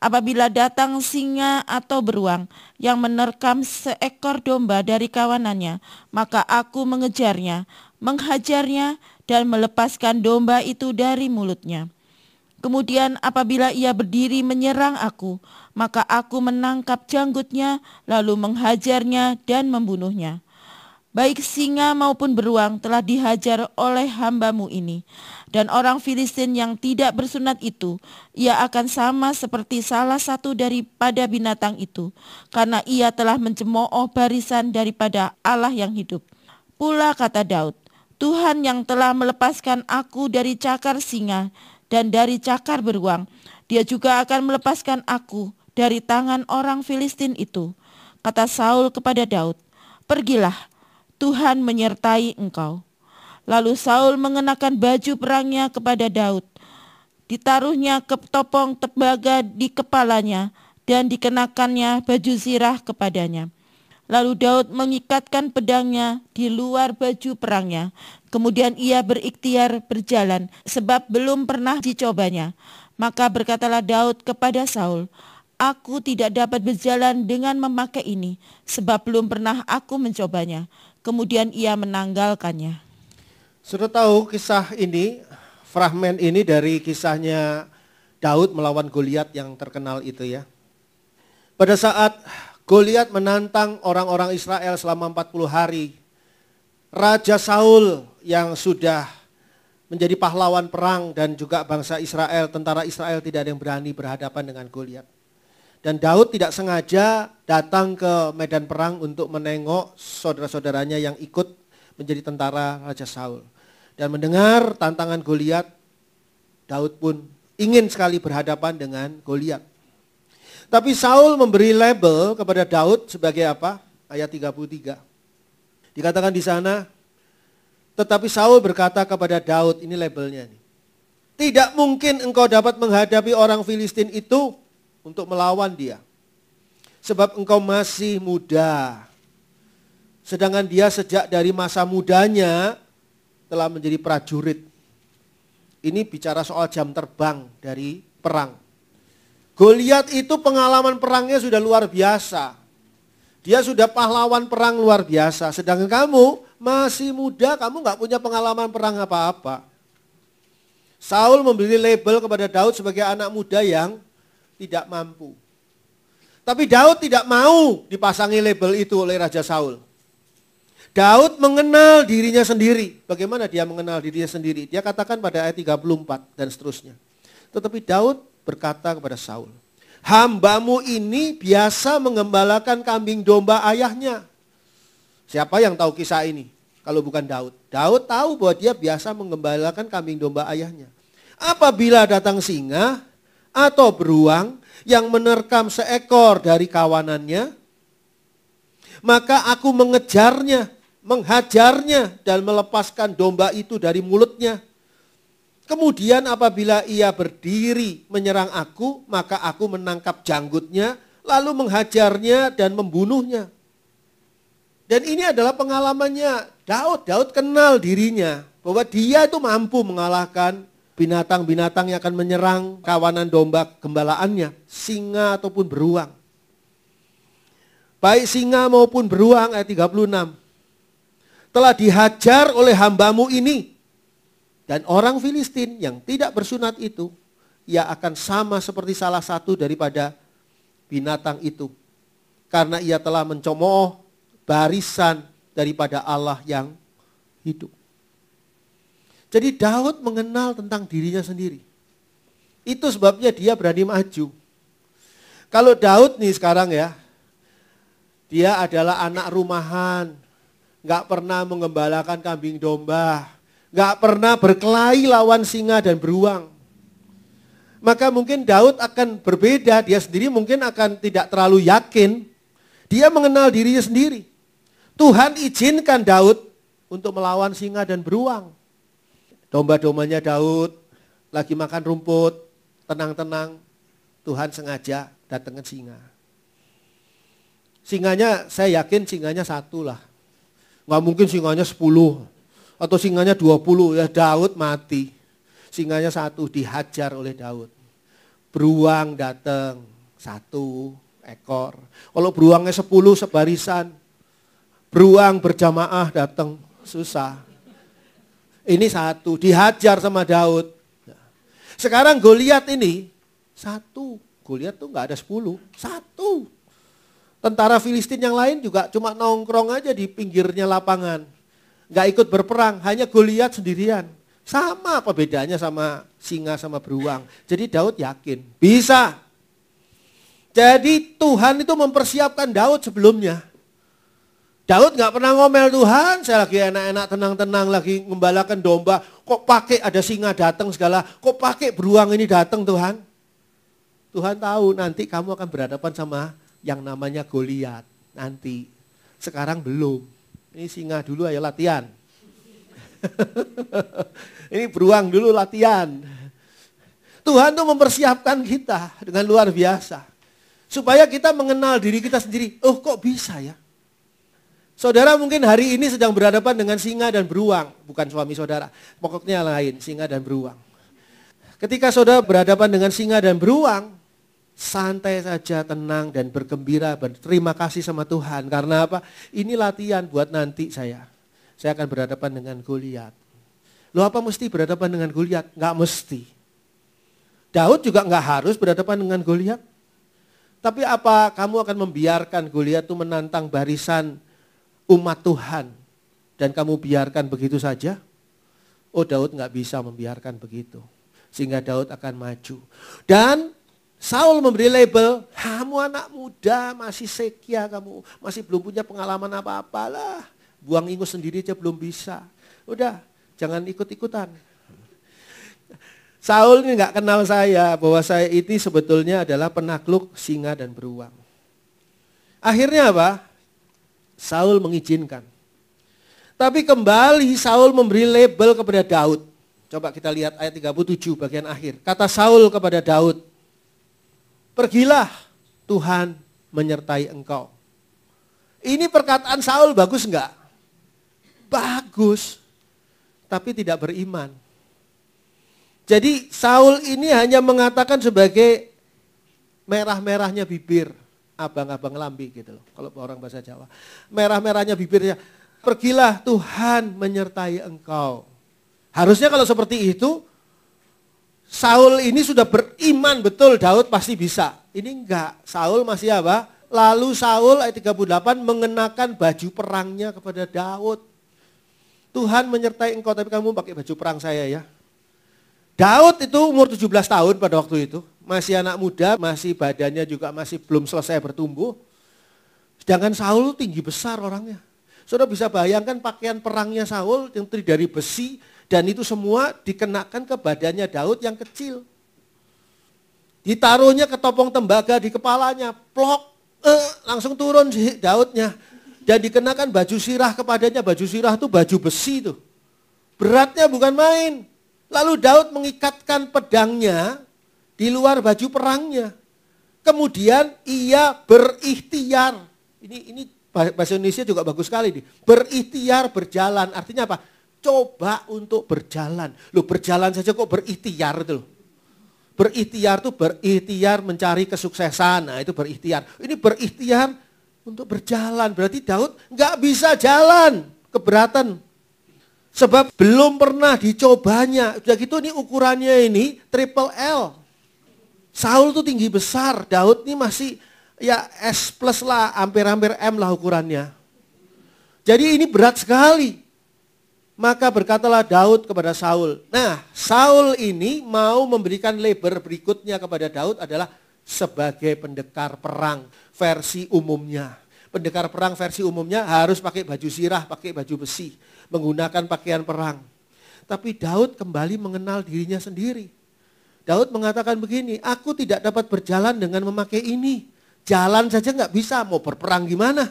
apabila datang singa atau beruang yang menerkam seekor domba dari kawanannya, maka aku mengejarnya, menghajarnya, dan melepaskan domba itu dari mulutnya. Kemudian apabila ia berdiri menyerang aku, maka aku menangkap janggutnya, lalu menghajarnya dan membunuhnya baik singa maupun beruang telah dihajar oleh hambamu ini. Dan orang Filistin yang tidak bersunat itu, ia akan sama seperti salah satu daripada binatang itu, karena ia telah mencemooh barisan daripada Allah yang hidup. Pula kata Daud, Tuhan yang telah melepaskan aku dari cakar singa dan dari cakar beruang, dia juga akan melepaskan aku dari tangan orang Filistin itu. Kata Saul kepada Daud, "Pergilah, Tuhan menyertai engkau. Lalu Saul mengenakan baju perangnya kepada Daud. Ditaruhnya ke topong tembaga di kepalanya dan dikenakannya baju zirah kepadanya. Lalu Daud mengikatkan pedangnya di luar baju perangnya. Kemudian ia berikhtiar berjalan sebab belum pernah dicobanya. Maka berkatalah Daud kepada Saul, Aku tidak dapat berjalan dengan memakai ini sebab belum pernah aku mencobanya. Kemudian ia menanggalkannya. Sudah tahu kisah ini, fragmen ini dari kisahnya Daud melawan Goliat yang terkenal itu ya. Pada saat Goliat menantang orang-orang Israel selama 40 hari, Raja Saul yang sudah menjadi pahlawan perang dan juga bangsa Israel, tentara Israel tidak ada yang berani berhadapan dengan Goliat. Dan Daud tidak sengaja datang ke medan perang untuk menengok saudara-saudaranya yang ikut menjadi tentara Raja Saul. Dan mendengar tantangan Goliat, Daud pun ingin sekali berhadapan dengan Goliat. Tapi Saul memberi label kepada Daud sebagai apa? Ayat 33. Dikatakan di sana, tetapi Saul berkata kepada Daud, ini labelnya nih. Tidak mungkin engkau dapat menghadapi orang Filistin itu untuk melawan dia. Sebab engkau masih muda. Sedangkan dia sejak dari masa mudanya telah menjadi prajurit. Ini bicara soal jam terbang dari perang. Goliat itu pengalaman perangnya sudah luar biasa. Dia sudah pahlawan perang luar biasa. Sedangkan kamu masih muda, kamu nggak punya pengalaman perang apa-apa. Saul memberi label kepada Daud sebagai anak muda yang tidak mampu. Tapi Daud tidak mau dipasangi label itu oleh Raja Saul. Daud mengenal dirinya sendiri. Bagaimana dia mengenal dirinya sendiri? Dia katakan pada ayat 34 dan seterusnya. Tetapi Daud berkata kepada Saul, Hambamu ini biasa mengembalakan kambing domba ayahnya. Siapa yang tahu kisah ini? Kalau bukan Daud. Daud tahu bahwa dia biasa mengembalakan kambing domba ayahnya. Apabila datang singa, atau beruang yang menerkam seekor dari kawanannya, maka aku mengejarnya, menghajarnya dan melepaskan domba itu dari mulutnya. Kemudian apabila ia berdiri menyerang aku, maka aku menangkap janggutnya, lalu menghajarnya dan membunuhnya. Dan ini adalah pengalamannya Daud. Daud kenal dirinya bahwa dia itu mampu mengalahkan binatang-binatang yang akan menyerang kawanan domba gembalaannya, singa ataupun beruang. Baik singa maupun beruang ayat 36. Telah dihajar oleh hambamu ini. Dan orang Filistin yang tidak bersunat itu, ia akan sama seperti salah satu daripada binatang itu. Karena ia telah mencemooh barisan daripada Allah yang hidup. Jadi Daud mengenal tentang dirinya sendiri. Itu sebabnya dia berani maju. Kalau Daud nih sekarang ya, dia adalah anak rumahan, nggak pernah mengembalakan kambing domba, nggak pernah berkelahi lawan singa dan beruang. Maka mungkin Daud akan berbeda, dia sendiri mungkin akan tidak terlalu yakin. Dia mengenal dirinya sendiri. Tuhan izinkan Daud untuk melawan singa dan beruang. Domba-dombanya Daud lagi makan rumput, tenang-tenang. Tuhan sengaja datangkan singa. Singanya, saya yakin singanya satu lah. Nggak mungkin singanya sepuluh. Atau singanya dua puluh. Ya Daud mati. Singanya satu dihajar oleh Daud. Beruang datang. Satu ekor. Kalau beruangnya sepuluh sebarisan. Beruang berjamaah datang. Susah. Ini satu, dihajar sama Daud. Sekarang Goliat ini satu. Goliat tuh nggak ada sepuluh, satu. Tentara Filistin yang lain juga cuma nongkrong aja di pinggirnya lapangan. Nggak ikut berperang, hanya Goliat sendirian. Sama apa bedanya sama singa sama beruang. Jadi Daud yakin, bisa. Jadi Tuhan itu mempersiapkan Daud sebelumnya. Daud nggak pernah ngomel Tuhan, saya lagi enak-enak tenang-tenang lagi ngembalakan domba, kok pakai ada singa datang segala, kok pakai beruang ini datang Tuhan? Tuhan tahu nanti kamu akan berhadapan sama yang namanya Goliat nanti. Sekarang belum. Ini singa dulu ayo latihan. ini beruang dulu latihan. Tuhan tuh mempersiapkan kita dengan luar biasa. Supaya kita mengenal diri kita sendiri. Oh kok bisa ya? Saudara mungkin hari ini sedang berhadapan dengan singa dan beruang, bukan suami saudara. Pokoknya lain, singa dan beruang. Ketika saudara berhadapan dengan singa dan beruang, santai saja, tenang dan bergembira, berterima kasih sama Tuhan. Karena apa? Ini latihan buat nanti saya. Saya akan berhadapan dengan Goliat. Lo apa mesti berhadapan dengan Goliat? Enggak mesti. Daud juga enggak harus berhadapan dengan Goliat. Tapi apa kamu akan membiarkan Goliat itu menantang barisan umat Tuhan dan kamu biarkan begitu saja? Oh Daud nggak bisa membiarkan begitu. Sehingga Daud akan maju. Dan Saul memberi label, kamu anak muda, masih sekia kamu, masih belum punya pengalaman apa-apa lah. Buang ingus sendiri aja belum bisa. Udah, jangan ikut-ikutan. Saul ini nggak kenal saya, bahwa saya ini sebetulnya adalah penakluk singa dan beruang. Akhirnya apa? Saul mengizinkan. Tapi kembali Saul memberi label kepada Daud. Coba kita lihat ayat 37 bagian akhir. Kata Saul kepada Daud, "Pergilah, Tuhan menyertai engkau." Ini perkataan Saul bagus enggak? Bagus. Tapi tidak beriman. Jadi Saul ini hanya mengatakan sebagai merah-merahnya bibir abang-abang lambi gitu loh. Kalau orang bahasa Jawa. Merah-merahnya bibirnya. Pergilah Tuhan menyertai engkau. Harusnya kalau seperti itu, Saul ini sudah beriman betul Daud pasti bisa. Ini enggak. Saul masih apa? Lalu Saul ayat 38 mengenakan baju perangnya kepada Daud. Tuhan menyertai engkau tapi kamu pakai baju perang saya ya. Daud itu umur 17 tahun pada waktu itu masih anak muda, masih badannya juga masih belum selesai bertumbuh. Sedangkan Saul tinggi besar orangnya. Saudara bisa bayangkan pakaian perangnya Saul yang terdiri dari besi dan itu semua dikenakan ke badannya Daud yang kecil. Ditaruhnya ke topong tembaga di kepalanya, plok, eh, langsung turun si Daudnya. Dan dikenakan baju sirah kepadanya, baju sirah itu baju besi tuh. Beratnya bukan main. Lalu Daud mengikatkan pedangnya di luar baju perangnya. Kemudian ia berikhtiar. Ini ini bahasa Indonesia juga bagus sekali nih. Berikhtiar berjalan. Artinya apa? Coba untuk berjalan. Lu berjalan saja kok berikhtiar itu loh. Berikhtiar itu berikhtiar mencari kesuksesan. Nah itu berikhtiar. Ini berikhtiar untuk berjalan. Berarti Daud nggak bisa jalan. Keberatan. Sebab belum pernah dicobanya. Sudah gitu ini ukurannya ini triple L. Saul tuh tinggi besar, Daud nih masih ya S plus lah, hampir-hampir M lah ukurannya. Jadi ini berat sekali. Maka berkatalah Daud kepada Saul. Nah, Saul ini mau memberikan labor berikutnya kepada Daud adalah sebagai pendekar perang versi umumnya. Pendekar perang versi umumnya harus pakai baju sirah, pakai baju besi, menggunakan pakaian perang. Tapi Daud kembali mengenal dirinya sendiri. Daud mengatakan begini, aku tidak dapat berjalan dengan memakai ini. Jalan saja nggak bisa, mau berperang gimana?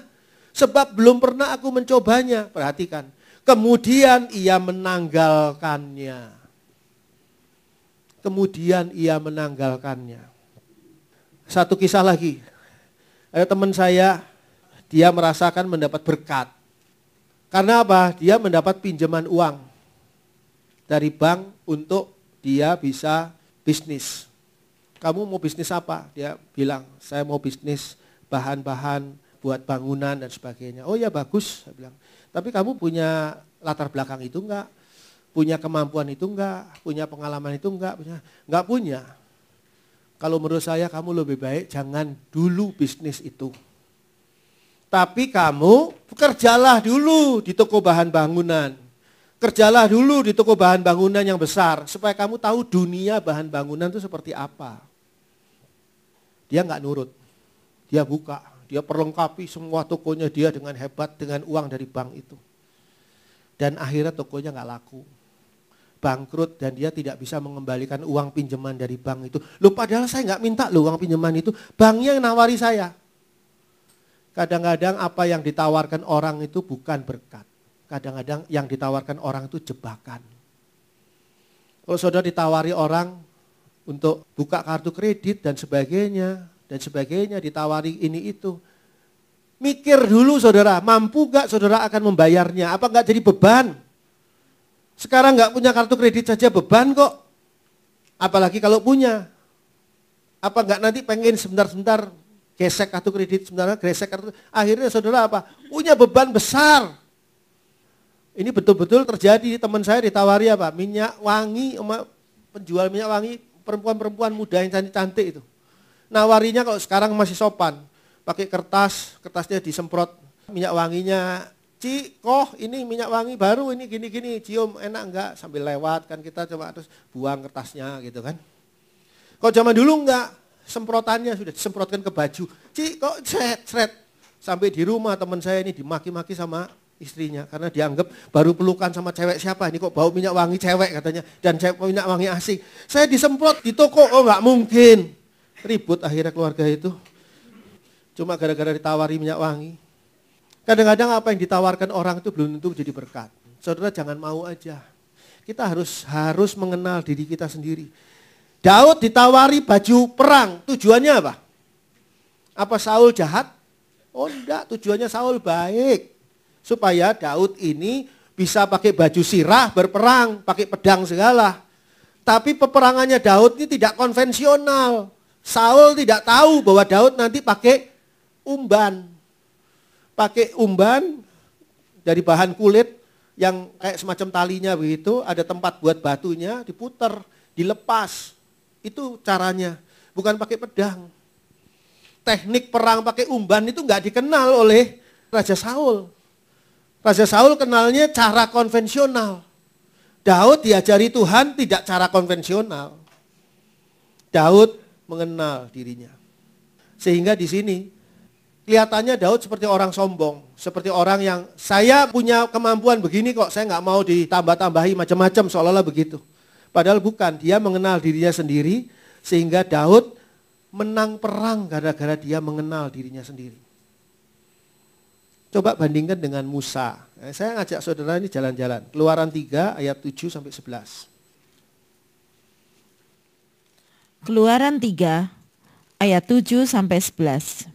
Sebab belum pernah aku mencobanya. Perhatikan. Kemudian ia menanggalkannya. Kemudian ia menanggalkannya. Satu kisah lagi. Ada teman saya, dia merasakan mendapat berkat. Karena apa? Dia mendapat pinjaman uang dari bank untuk dia bisa bisnis. Kamu mau bisnis apa? Dia bilang, saya mau bisnis bahan-bahan buat bangunan dan sebagainya. Oh ya bagus, saya bilang. Tapi kamu punya latar belakang itu enggak? Punya kemampuan itu enggak? Punya pengalaman itu enggak? Punya? Enggak punya. Kalau menurut saya kamu lebih baik jangan dulu bisnis itu. Tapi kamu kerjalah dulu di toko bahan bangunan. Kerjalah dulu di toko bahan bangunan yang besar supaya kamu tahu dunia bahan bangunan itu seperti apa. Dia nggak nurut. Dia buka, dia perlengkapi semua tokonya dia dengan hebat dengan uang dari bank itu. Dan akhirnya tokonya nggak laku. Bangkrut dan dia tidak bisa mengembalikan uang pinjaman dari bank itu. Loh padahal saya nggak minta loh uang pinjaman itu. Banknya yang nawari saya. Kadang-kadang apa yang ditawarkan orang itu bukan berkat kadang-kadang yang ditawarkan orang itu jebakan. Kalau oh, saudara ditawari orang untuk buka kartu kredit dan sebagainya, dan sebagainya, ditawari ini itu. Mikir dulu saudara, mampu gak saudara akan membayarnya? Apa gak jadi beban? Sekarang gak punya kartu kredit saja beban kok. Apalagi kalau punya. Apa gak nanti pengen sebentar-sebentar gesek kartu kredit, sebentar gesek kartu Akhirnya saudara apa? Punya beban besar. Ini betul-betul terjadi teman saya ditawari apa? Minyak wangi, penjual minyak wangi perempuan-perempuan muda yang cantik-cantik itu. Nawarinya kalau sekarang masih sopan, pakai kertas, kertasnya disemprot minyak wanginya. Ci, koh ini minyak wangi baru ini gini-gini, cium enak enggak sambil lewat kan kita coba terus buang kertasnya gitu kan. kok zaman dulu enggak, semprotannya sudah disemprotkan ke baju. Ci, kok cret cret Sampai di rumah teman saya ini dimaki-maki sama istrinya karena dianggap baru pelukan sama cewek siapa ini kok bau minyak wangi cewek katanya dan cewek minyak wangi asing saya disemprot di toko oh nggak mungkin ribut akhirnya keluarga itu cuma gara-gara ditawari minyak wangi kadang-kadang apa yang ditawarkan orang itu belum tentu jadi berkat saudara jangan mau aja kita harus harus mengenal diri kita sendiri Daud ditawari baju perang tujuannya apa apa Saul jahat oh enggak tujuannya Saul baik supaya Daud ini bisa pakai baju sirah berperang, pakai pedang segala. Tapi peperangannya Daud ini tidak konvensional. Saul tidak tahu bahwa Daud nanti pakai umban. Pakai umban dari bahan kulit yang kayak semacam talinya begitu, ada tempat buat batunya, diputer, dilepas. Itu caranya, bukan pakai pedang. Teknik perang pakai umban itu nggak dikenal oleh Raja Saul. Raja Saul kenalnya cara konvensional. Daud diajari Tuhan tidak cara konvensional. Daud mengenal dirinya. Sehingga di sini kelihatannya Daud seperti orang sombong, seperti orang yang saya punya kemampuan begini kok, saya nggak mau ditambah-tambahi macam-macam seolah-olah begitu. Padahal bukan, dia mengenal dirinya sendiri sehingga Daud menang perang gara-gara dia mengenal dirinya sendiri. Coba bandingkan dengan Musa. Eh, saya ngajak saudara ini jalan-jalan. Keluaran 3 ayat 7 sampai 11. Keluaran 3 ayat 7 sampai 11.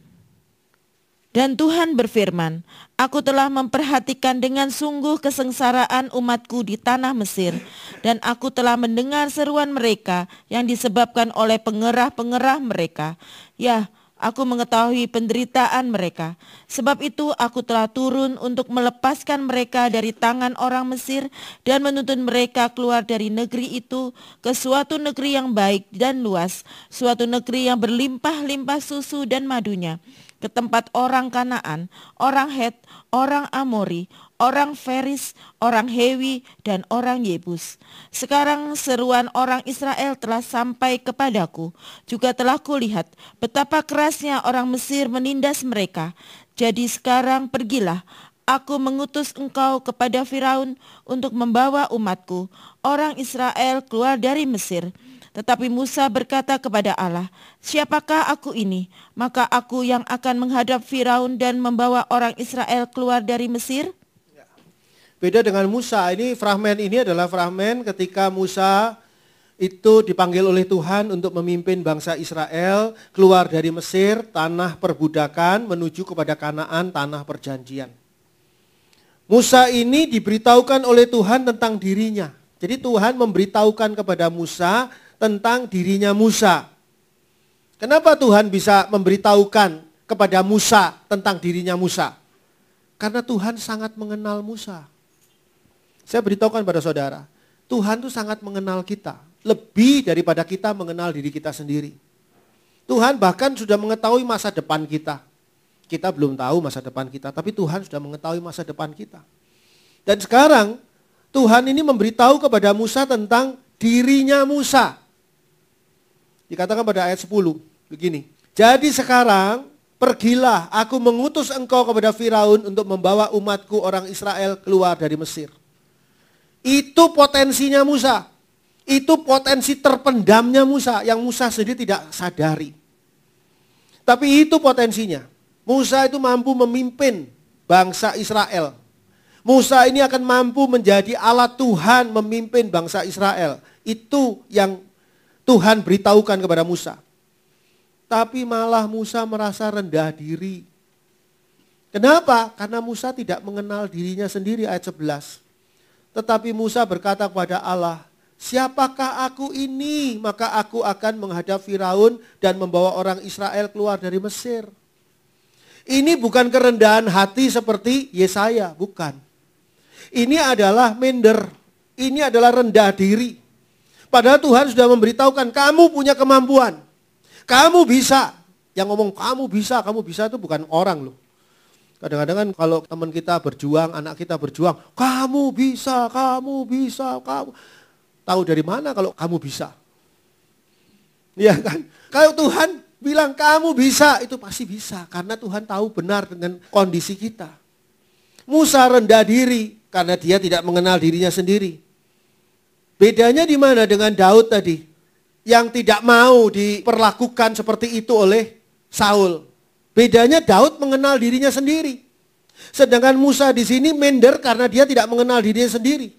Dan Tuhan berfirman, Aku telah memperhatikan dengan sungguh kesengsaraan umatku di tanah Mesir, dan aku telah mendengar seruan mereka yang disebabkan oleh pengerah-pengerah mereka. Ya, Aku mengetahui penderitaan mereka. Sebab itu aku telah turun untuk melepaskan mereka dari tangan orang Mesir dan menuntun mereka keluar dari negeri itu ke suatu negeri yang baik dan luas, suatu negeri yang berlimpah-limpah susu dan madunya, ke tempat orang Kanaan, orang Het, orang Amori, orang Feris, orang Hewi, dan orang Yebus. Sekarang seruan orang Israel telah sampai kepadaku. Juga telah kulihat betapa kerasnya orang Mesir menindas mereka. Jadi sekarang pergilah, Aku mengutus engkau kepada Firaun untuk membawa umatku, orang Israel keluar dari Mesir. Tetapi Musa berkata kepada Allah, Siapakah aku ini? Maka aku yang akan menghadap Firaun dan membawa orang Israel keluar dari Mesir? Beda dengan Musa, ini fragmen ini adalah fragmen ketika Musa itu dipanggil oleh Tuhan untuk memimpin bangsa Israel keluar dari Mesir, tanah perbudakan menuju kepada Kanaan, tanah perjanjian. Musa ini diberitahukan oleh Tuhan tentang dirinya. Jadi Tuhan memberitahukan kepada Musa tentang dirinya Musa. Kenapa Tuhan bisa memberitahukan kepada Musa tentang dirinya Musa? Karena Tuhan sangat mengenal Musa. Saya beritahukan pada saudara, Tuhan itu sangat mengenal kita. Lebih daripada kita mengenal diri kita sendiri. Tuhan bahkan sudah mengetahui masa depan kita. Kita belum tahu masa depan kita, tapi Tuhan sudah mengetahui masa depan kita. Dan sekarang Tuhan ini memberitahu kepada Musa tentang dirinya Musa. Dikatakan pada ayat 10 begini. Jadi sekarang pergilah aku mengutus engkau kepada Firaun untuk membawa umatku orang Israel keluar dari Mesir. Itu potensinya Musa. Itu potensi terpendamnya Musa yang Musa sendiri tidak sadari. Tapi itu potensinya. Musa itu mampu memimpin bangsa Israel. Musa ini akan mampu menjadi alat Tuhan memimpin bangsa Israel. Itu yang Tuhan beritahukan kepada Musa. Tapi malah Musa merasa rendah diri. Kenapa? Karena Musa tidak mengenal dirinya sendiri ayat 11. Tetapi Musa berkata kepada Allah, Siapakah aku ini? Maka aku akan menghadap Firaun dan membawa orang Israel keluar dari Mesir. Ini bukan kerendahan hati seperti Yesaya, bukan. Ini adalah minder, ini adalah rendah diri. Padahal Tuhan sudah memberitahukan, kamu punya kemampuan. Kamu bisa. Yang ngomong kamu bisa, kamu bisa itu bukan orang loh. Kadang-kadang kan kalau teman kita berjuang, anak kita berjuang, kamu bisa, kamu bisa, kamu. Tahu dari mana kalau kamu bisa? ya kan? Kalau Tuhan bilang kamu bisa, itu pasti bisa. Karena Tuhan tahu benar dengan kondisi kita. Musa rendah diri karena dia tidak mengenal dirinya sendiri. Bedanya di mana dengan Daud tadi? Yang tidak mau diperlakukan seperti itu oleh Saul. Bedanya Daud mengenal dirinya sendiri. Sedangkan Musa di sini minder karena dia tidak mengenal dirinya sendiri.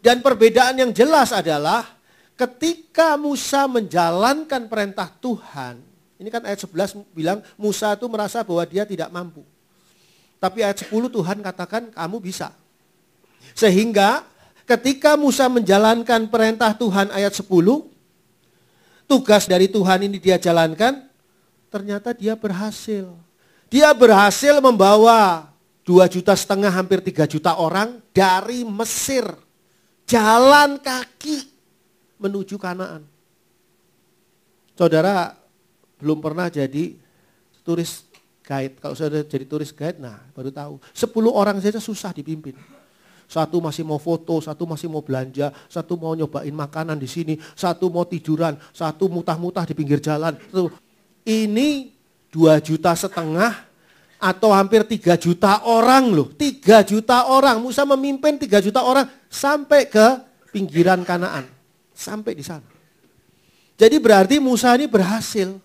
Dan perbedaan yang jelas adalah ketika Musa menjalankan perintah Tuhan. Ini kan ayat 11 bilang Musa itu merasa bahwa dia tidak mampu. Tapi ayat 10 Tuhan katakan kamu bisa. Sehingga ketika Musa menjalankan perintah Tuhan ayat 10, tugas dari Tuhan ini dia jalankan, ternyata dia berhasil. Dia berhasil membawa dua juta setengah hampir tiga juta orang dari Mesir. Jalan kaki menuju Kanaan. Saudara belum pernah jadi turis guide. Kalau saudara jadi turis guide, nah baru tahu. Sepuluh orang saja susah dipimpin. Satu masih mau foto, satu masih mau belanja, satu mau nyobain makanan di sini, satu mau tiduran, satu mutah-mutah di pinggir jalan. Satu ini dua juta setengah atau hampir tiga juta orang loh. tiga juta orang. Musa memimpin tiga juta orang sampai ke pinggiran Kanaan. Sampai di sana. Jadi berarti Musa ini berhasil.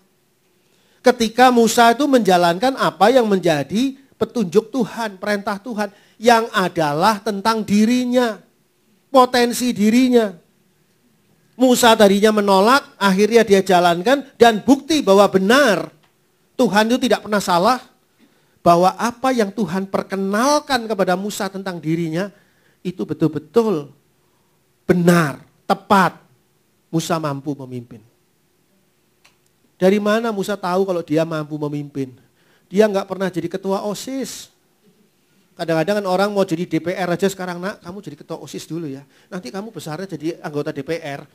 Ketika Musa itu menjalankan apa yang menjadi petunjuk Tuhan, perintah Tuhan. Yang adalah tentang dirinya. Potensi dirinya. Musa tadinya menolak, akhirnya dia jalankan dan bukti bahwa benar Tuhan itu tidak pernah salah bahwa apa yang Tuhan perkenalkan kepada Musa tentang dirinya itu betul-betul benar, tepat. Musa mampu memimpin. Dari mana Musa tahu kalau dia mampu memimpin? Dia nggak pernah jadi ketua OSIS. Kadang-kadang kan orang mau jadi DPR aja sekarang nak, kamu jadi ketua OSIS dulu ya. Nanti kamu besarnya jadi anggota DPR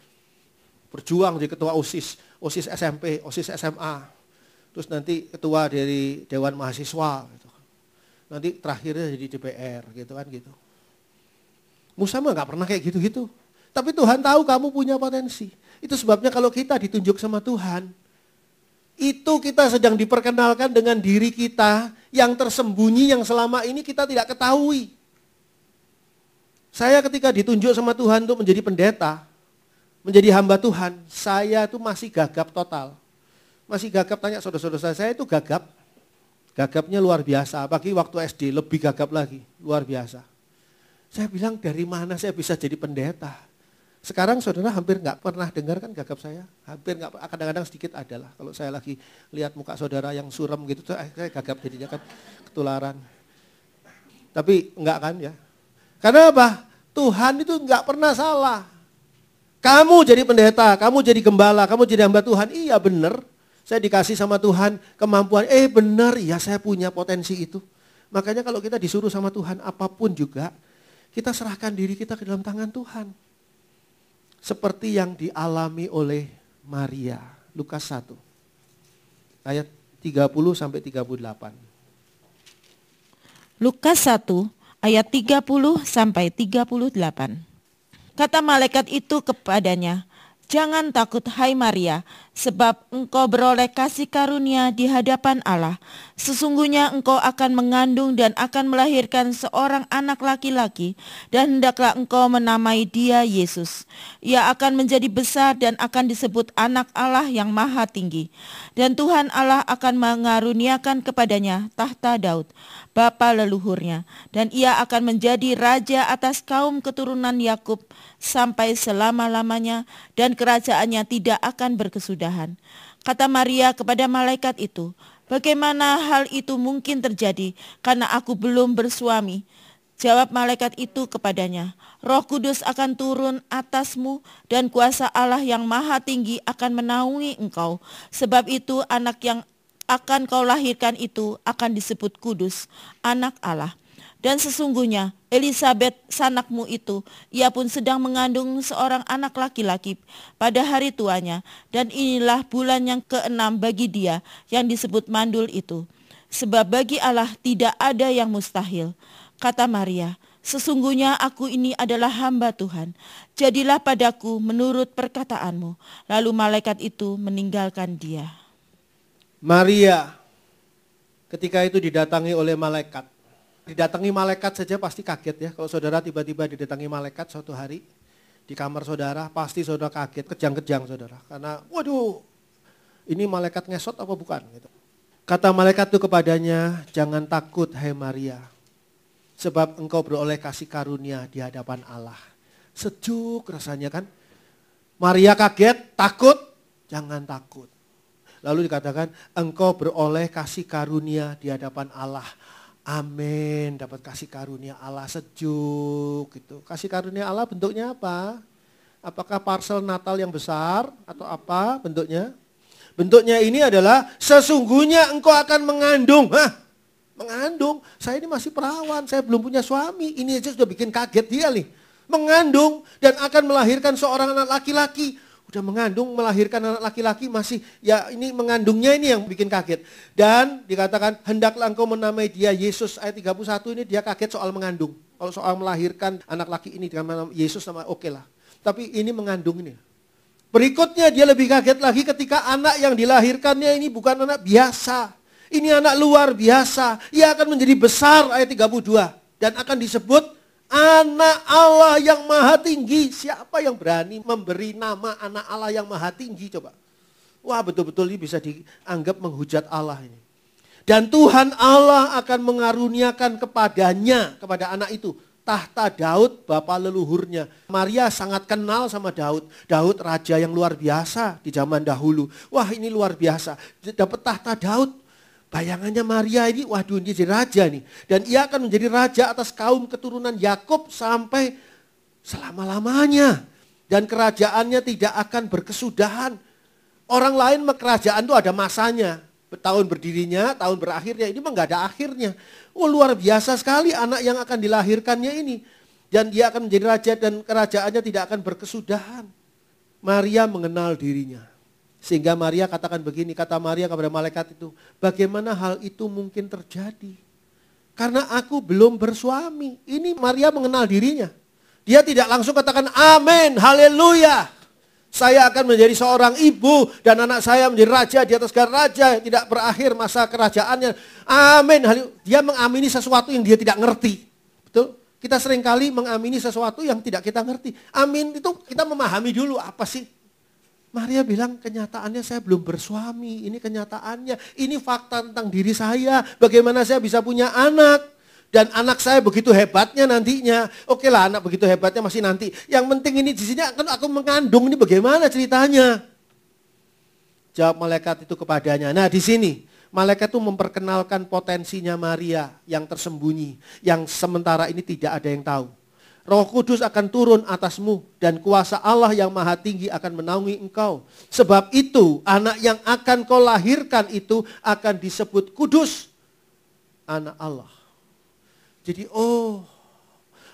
berjuang jadi ketua OSIS, OSIS SMP, OSIS SMA. Terus nanti ketua dari Dewan Mahasiswa gitu kan. Nanti terakhirnya jadi DPR gitu kan gitu. Musa mah nggak pernah kayak gitu-gitu. Tapi Tuhan tahu kamu punya potensi. Itu sebabnya kalau kita ditunjuk sama Tuhan, itu kita sedang diperkenalkan dengan diri kita yang tersembunyi yang selama ini kita tidak ketahui. Saya ketika ditunjuk sama Tuhan untuk menjadi pendeta, menjadi hamba Tuhan, saya itu masih gagap total. Masih gagap tanya saudara-saudara saya saya itu gagap. Gagapnya luar biasa, apalagi waktu SD lebih gagap lagi, luar biasa. Saya bilang dari mana saya bisa jadi pendeta. Sekarang saudara hampir nggak pernah dengar kan gagap saya. Hampir nggak, kadang-kadang sedikit adalah. Kalau saya lagi lihat muka saudara yang suram gitu, tuh, eh, saya gagap jadinya kan ketularan. Tapi enggak kan ya. Karena apa? Tuhan itu enggak pernah salah. Kamu jadi pendeta, kamu jadi gembala, kamu jadi hamba Tuhan. Iya benar, saya dikasih sama Tuhan kemampuan. Eh benar, ya saya punya potensi itu. Makanya kalau kita disuruh sama Tuhan apapun juga, kita serahkan diri kita ke dalam tangan Tuhan. Seperti yang dialami oleh Maria. Lukas 1 ayat 30 sampai 38. Lukas 1 ayat 30 sampai 38. Kata malaikat itu kepadanya, Jangan takut hai Maria, sebab engkau beroleh kasih karunia di hadapan Allah. Sesungguhnya engkau akan mengandung dan akan melahirkan seorang anak laki-laki, dan hendaklah engkau menamai dia Yesus. Ia akan menjadi besar dan akan disebut anak Allah yang maha tinggi. Dan Tuhan Allah akan mengaruniakan kepadanya tahta Daud, bapa leluhurnya, dan ia akan menjadi raja atas kaum keturunan Yakub sampai selama-lamanya dan kerajaannya tidak akan berkesudahan. Kata Maria kepada malaikat itu, bagaimana hal itu mungkin terjadi karena aku belum bersuami? Jawab malaikat itu kepadanya, Roh Kudus akan turun atasmu dan kuasa Allah yang maha tinggi akan menaungi engkau. Sebab itu anak yang akan kau lahirkan itu akan disebut kudus, anak Allah. Dan sesungguhnya Elisabeth sanakmu itu, ia pun sedang mengandung seorang anak laki-laki pada hari tuanya, dan inilah bulan yang keenam bagi dia yang disebut mandul itu. Sebab bagi Allah tidak ada yang mustahil. Kata Maria, sesungguhnya aku ini adalah hamba Tuhan, jadilah padaku menurut perkataanmu. Lalu malaikat itu meninggalkan dia. Maria ketika itu didatangi oleh malaikat didatangi malaikat saja pasti kaget ya. Kalau saudara tiba-tiba didatangi malaikat suatu hari di kamar saudara, pasti saudara kaget, kejang-kejang saudara. Karena waduh ini malaikat ngesot apa bukan gitu. Kata malaikat itu kepadanya, jangan takut hai Maria. Sebab engkau beroleh kasih karunia di hadapan Allah. Sejuk rasanya kan. Maria kaget, takut, jangan takut. Lalu dikatakan, engkau beroleh kasih karunia di hadapan Allah. Amin, dapat kasih karunia Allah sejuk gitu. Kasih karunia Allah bentuknya apa? Apakah parcel Natal yang besar atau apa bentuknya? Bentuknya ini adalah sesungguhnya engkau akan mengandung. Hah? Mengandung. Saya ini masih perawan, saya belum punya suami. Ini aja sudah bikin kaget dia nih. Mengandung dan akan melahirkan seorang anak laki-laki udah mengandung, melahirkan anak laki-laki masih ya ini mengandungnya ini yang bikin kaget. Dan dikatakan hendaklah engkau menamai dia Yesus ayat 31 ini dia kaget soal mengandung. Kalau soal melahirkan anak laki ini dengan Yesus sama oke okay lah. Tapi ini mengandung ini. Berikutnya dia lebih kaget lagi ketika anak yang dilahirkannya ini bukan anak biasa. Ini anak luar biasa. Ia akan menjadi besar ayat 32 dan akan disebut Anak Allah yang maha tinggi. Siapa yang berani memberi nama anak Allah yang maha tinggi coba? Wah betul-betul ini bisa dianggap menghujat Allah ini. Dan Tuhan Allah akan mengaruniakan kepadanya, kepada anak itu, tahta Daud, bapak leluhurnya. Maria sangat kenal sama Daud. Daud raja yang luar biasa di zaman dahulu. Wah ini luar biasa, dapat tahta Daud. Bayangannya Maria ini, waduh ini jadi raja nih. Dan ia akan menjadi raja atas kaum keturunan Yakub sampai selama-lamanya. Dan kerajaannya tidak akan berkesudahan. Orang lain kerajaan itu ada masanya. Tahun berdirinya, tahun berakhirnya. Ini mah gak ada akhirnya. Oh luar biasa sekali anak yang akan dilahirkannya ini. Dan dia akan menjadi raja dan kerajaannya tidak akan berkesudahan. Maria mengenal dirinya. Sehingga Maria katakan begini, kata Maria kepada malaikat itu, bagaimana hal itu mungkin terjadi? Karena aku belum bersuami. Ini Maria mengenal dirinya. Dia tidak langsung katakan amin, haleluya. Saya akan menjadi seorang ibu dan anak saya menjadi raja di atas segala raja. Tidak berakhir masa kerajaannya. Amin. Dia mengamini sesuatu yang dia tidak ngerti. Betul? Kita seringkali mengamini sesuatu yang tidak kita ngerti. Amin itu kita memahami dulu apa sih Maria bilang kenyataannya saya belum bersuami, ini kenyataannya, ini fakta tentang diri saya, bagaimana saya bisa punya anak. Dan anak saya begitu hebatnya nantinya. Oke lah anak begitu hebatnya masih nanti. Yang penting ini di sini akan aku mengandung ini bagaimana ceritanya. Jawab malaikat itu kepadanya. Nah di sini malaikat itu memperkenalkan potensinya Maria yang tersembunyi. Yang sementara ini tidak ada yang tahu. Roh Kudus akan turun atasmu dan kuasa Allah yang maha tinggi akan menaungi engkau. Sebab itu anak yang akan kau lahirkan itu akan disebut kudus anak Allah. Jadi oh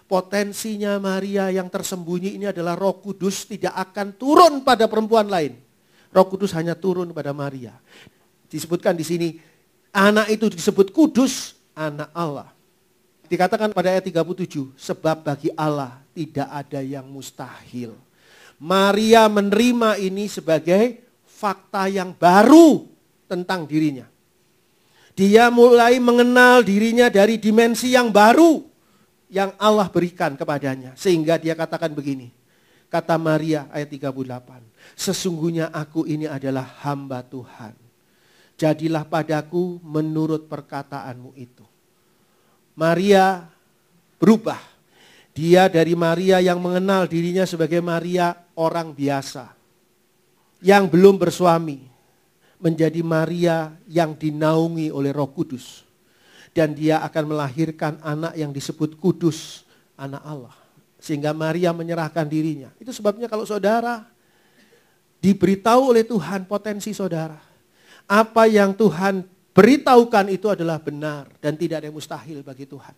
potensinya Maria yang tersembunyi ini adalah roh kudus tidak akan turun pada perempuan lain. Roh kudus hanya turun pada Maria. Disebutkan di sini anak itu disebut kudus anak Allah. Dikatakan pada ayat 37, sebab bagi Allah tidak ada yang mustahil. Maria menerima ini sebagai fakta yang baru tentang dirinya. Dia mulai mengenal dirinya dari dimensi yang baru yang Allah berikan kepadanya. Sehingga dia katakan begini, kata Maria ayat 38. Sesungguhnya aku ini adalah hamba Tuhan. Jadilah padaku menurut perkataanmu itu. Maria berubah. Dia dari Maria yang mengenal dirinya sebagai Maria orang biasa. Yang belum bersuami. Menjadi Maria yang dinaungi oleh roh kudus. Dan dia akan melahirkan anak yang disebut kudus. Anak Allah. Sehingga Maria menyerahkan dirinya. Itu sebabnya kalau saudara diberitahu oleh Tuhan potensi saudara. Apa yang Tuhan Beritahukan itu adalah benar dan tidak ada yang mustahil bagi Tuhan.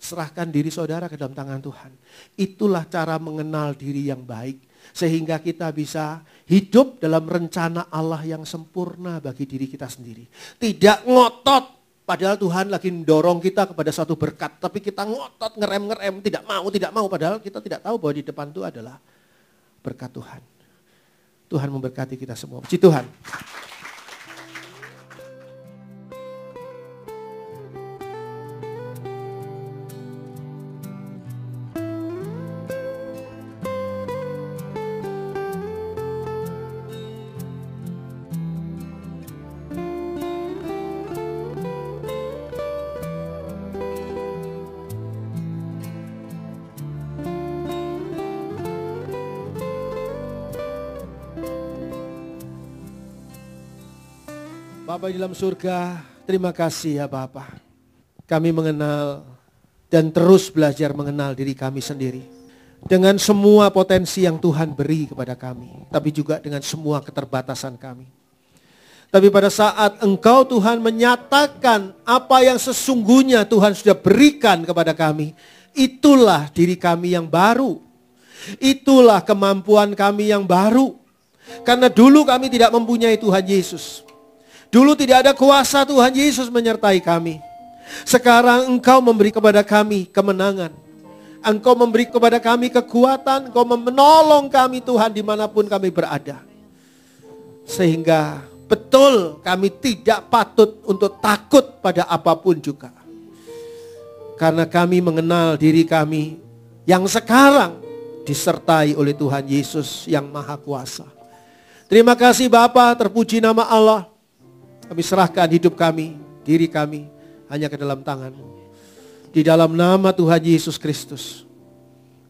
Serahkan diri saudara ke dalam tangan Tuhan. Itulah cara mengenal diri yang baik. Sehingga kita bisa hidup dalam rencana Allah yang sempurna bagi diri kita sendiri. Tidak ngotot. Padahal Tuhan lagi mendorong kita kepada satu berkat. Tapi kita ngotot, ngerem-ngerem, tidak mau, tidak mau. Padahal kita tidak tahu bahwa di depan itu adalah berkat Tuhan. Tuhan memberkati kita semua. Puji Tuhan. Bapak di dalam surga, terima kasih ya Bapak. Kami mengenal dan terus belajar mengenal diri kami sendiri. Dengan semua potensi yang Tuhan beri kepada kami, tapi juga dengan semua keterbatasan kami. Tapi pada saat Engkau Tuhan menyatakan apa yang sesungguhnya Tuhan sudah berikan kepada kami, itulah diri kami yang baru. Itulah kemampuan kami yang baru. Karena dulu kami tidak mempunyai Tuhan Yesus. Dulu tidak ada kuasa Tuhan Yesus menyertai kami. Sekarang engkau memberi kepada kami kemenangan. Engkau memberi kepada kami kekuatan. Engkau menolong kami Tuhan dimanapun kami berada. Sehingga betul kami tidak patut untuk takut pada apapun juga. Karena kami mengenal diri kami yang sekarang disertai oleh Tuhan Yesus yang Maha Kuasa. Terima kasih Bapak, terpuji nama Allah. Kami serahkan hidup kami, diri kami hanya ke dalam tanganmu. Di dalam nama Tuhan Yesus Kristus,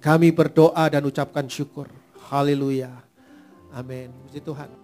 kami berdoa dan ucapkan syukur. Haleluya. Amin. Puji Tuhan.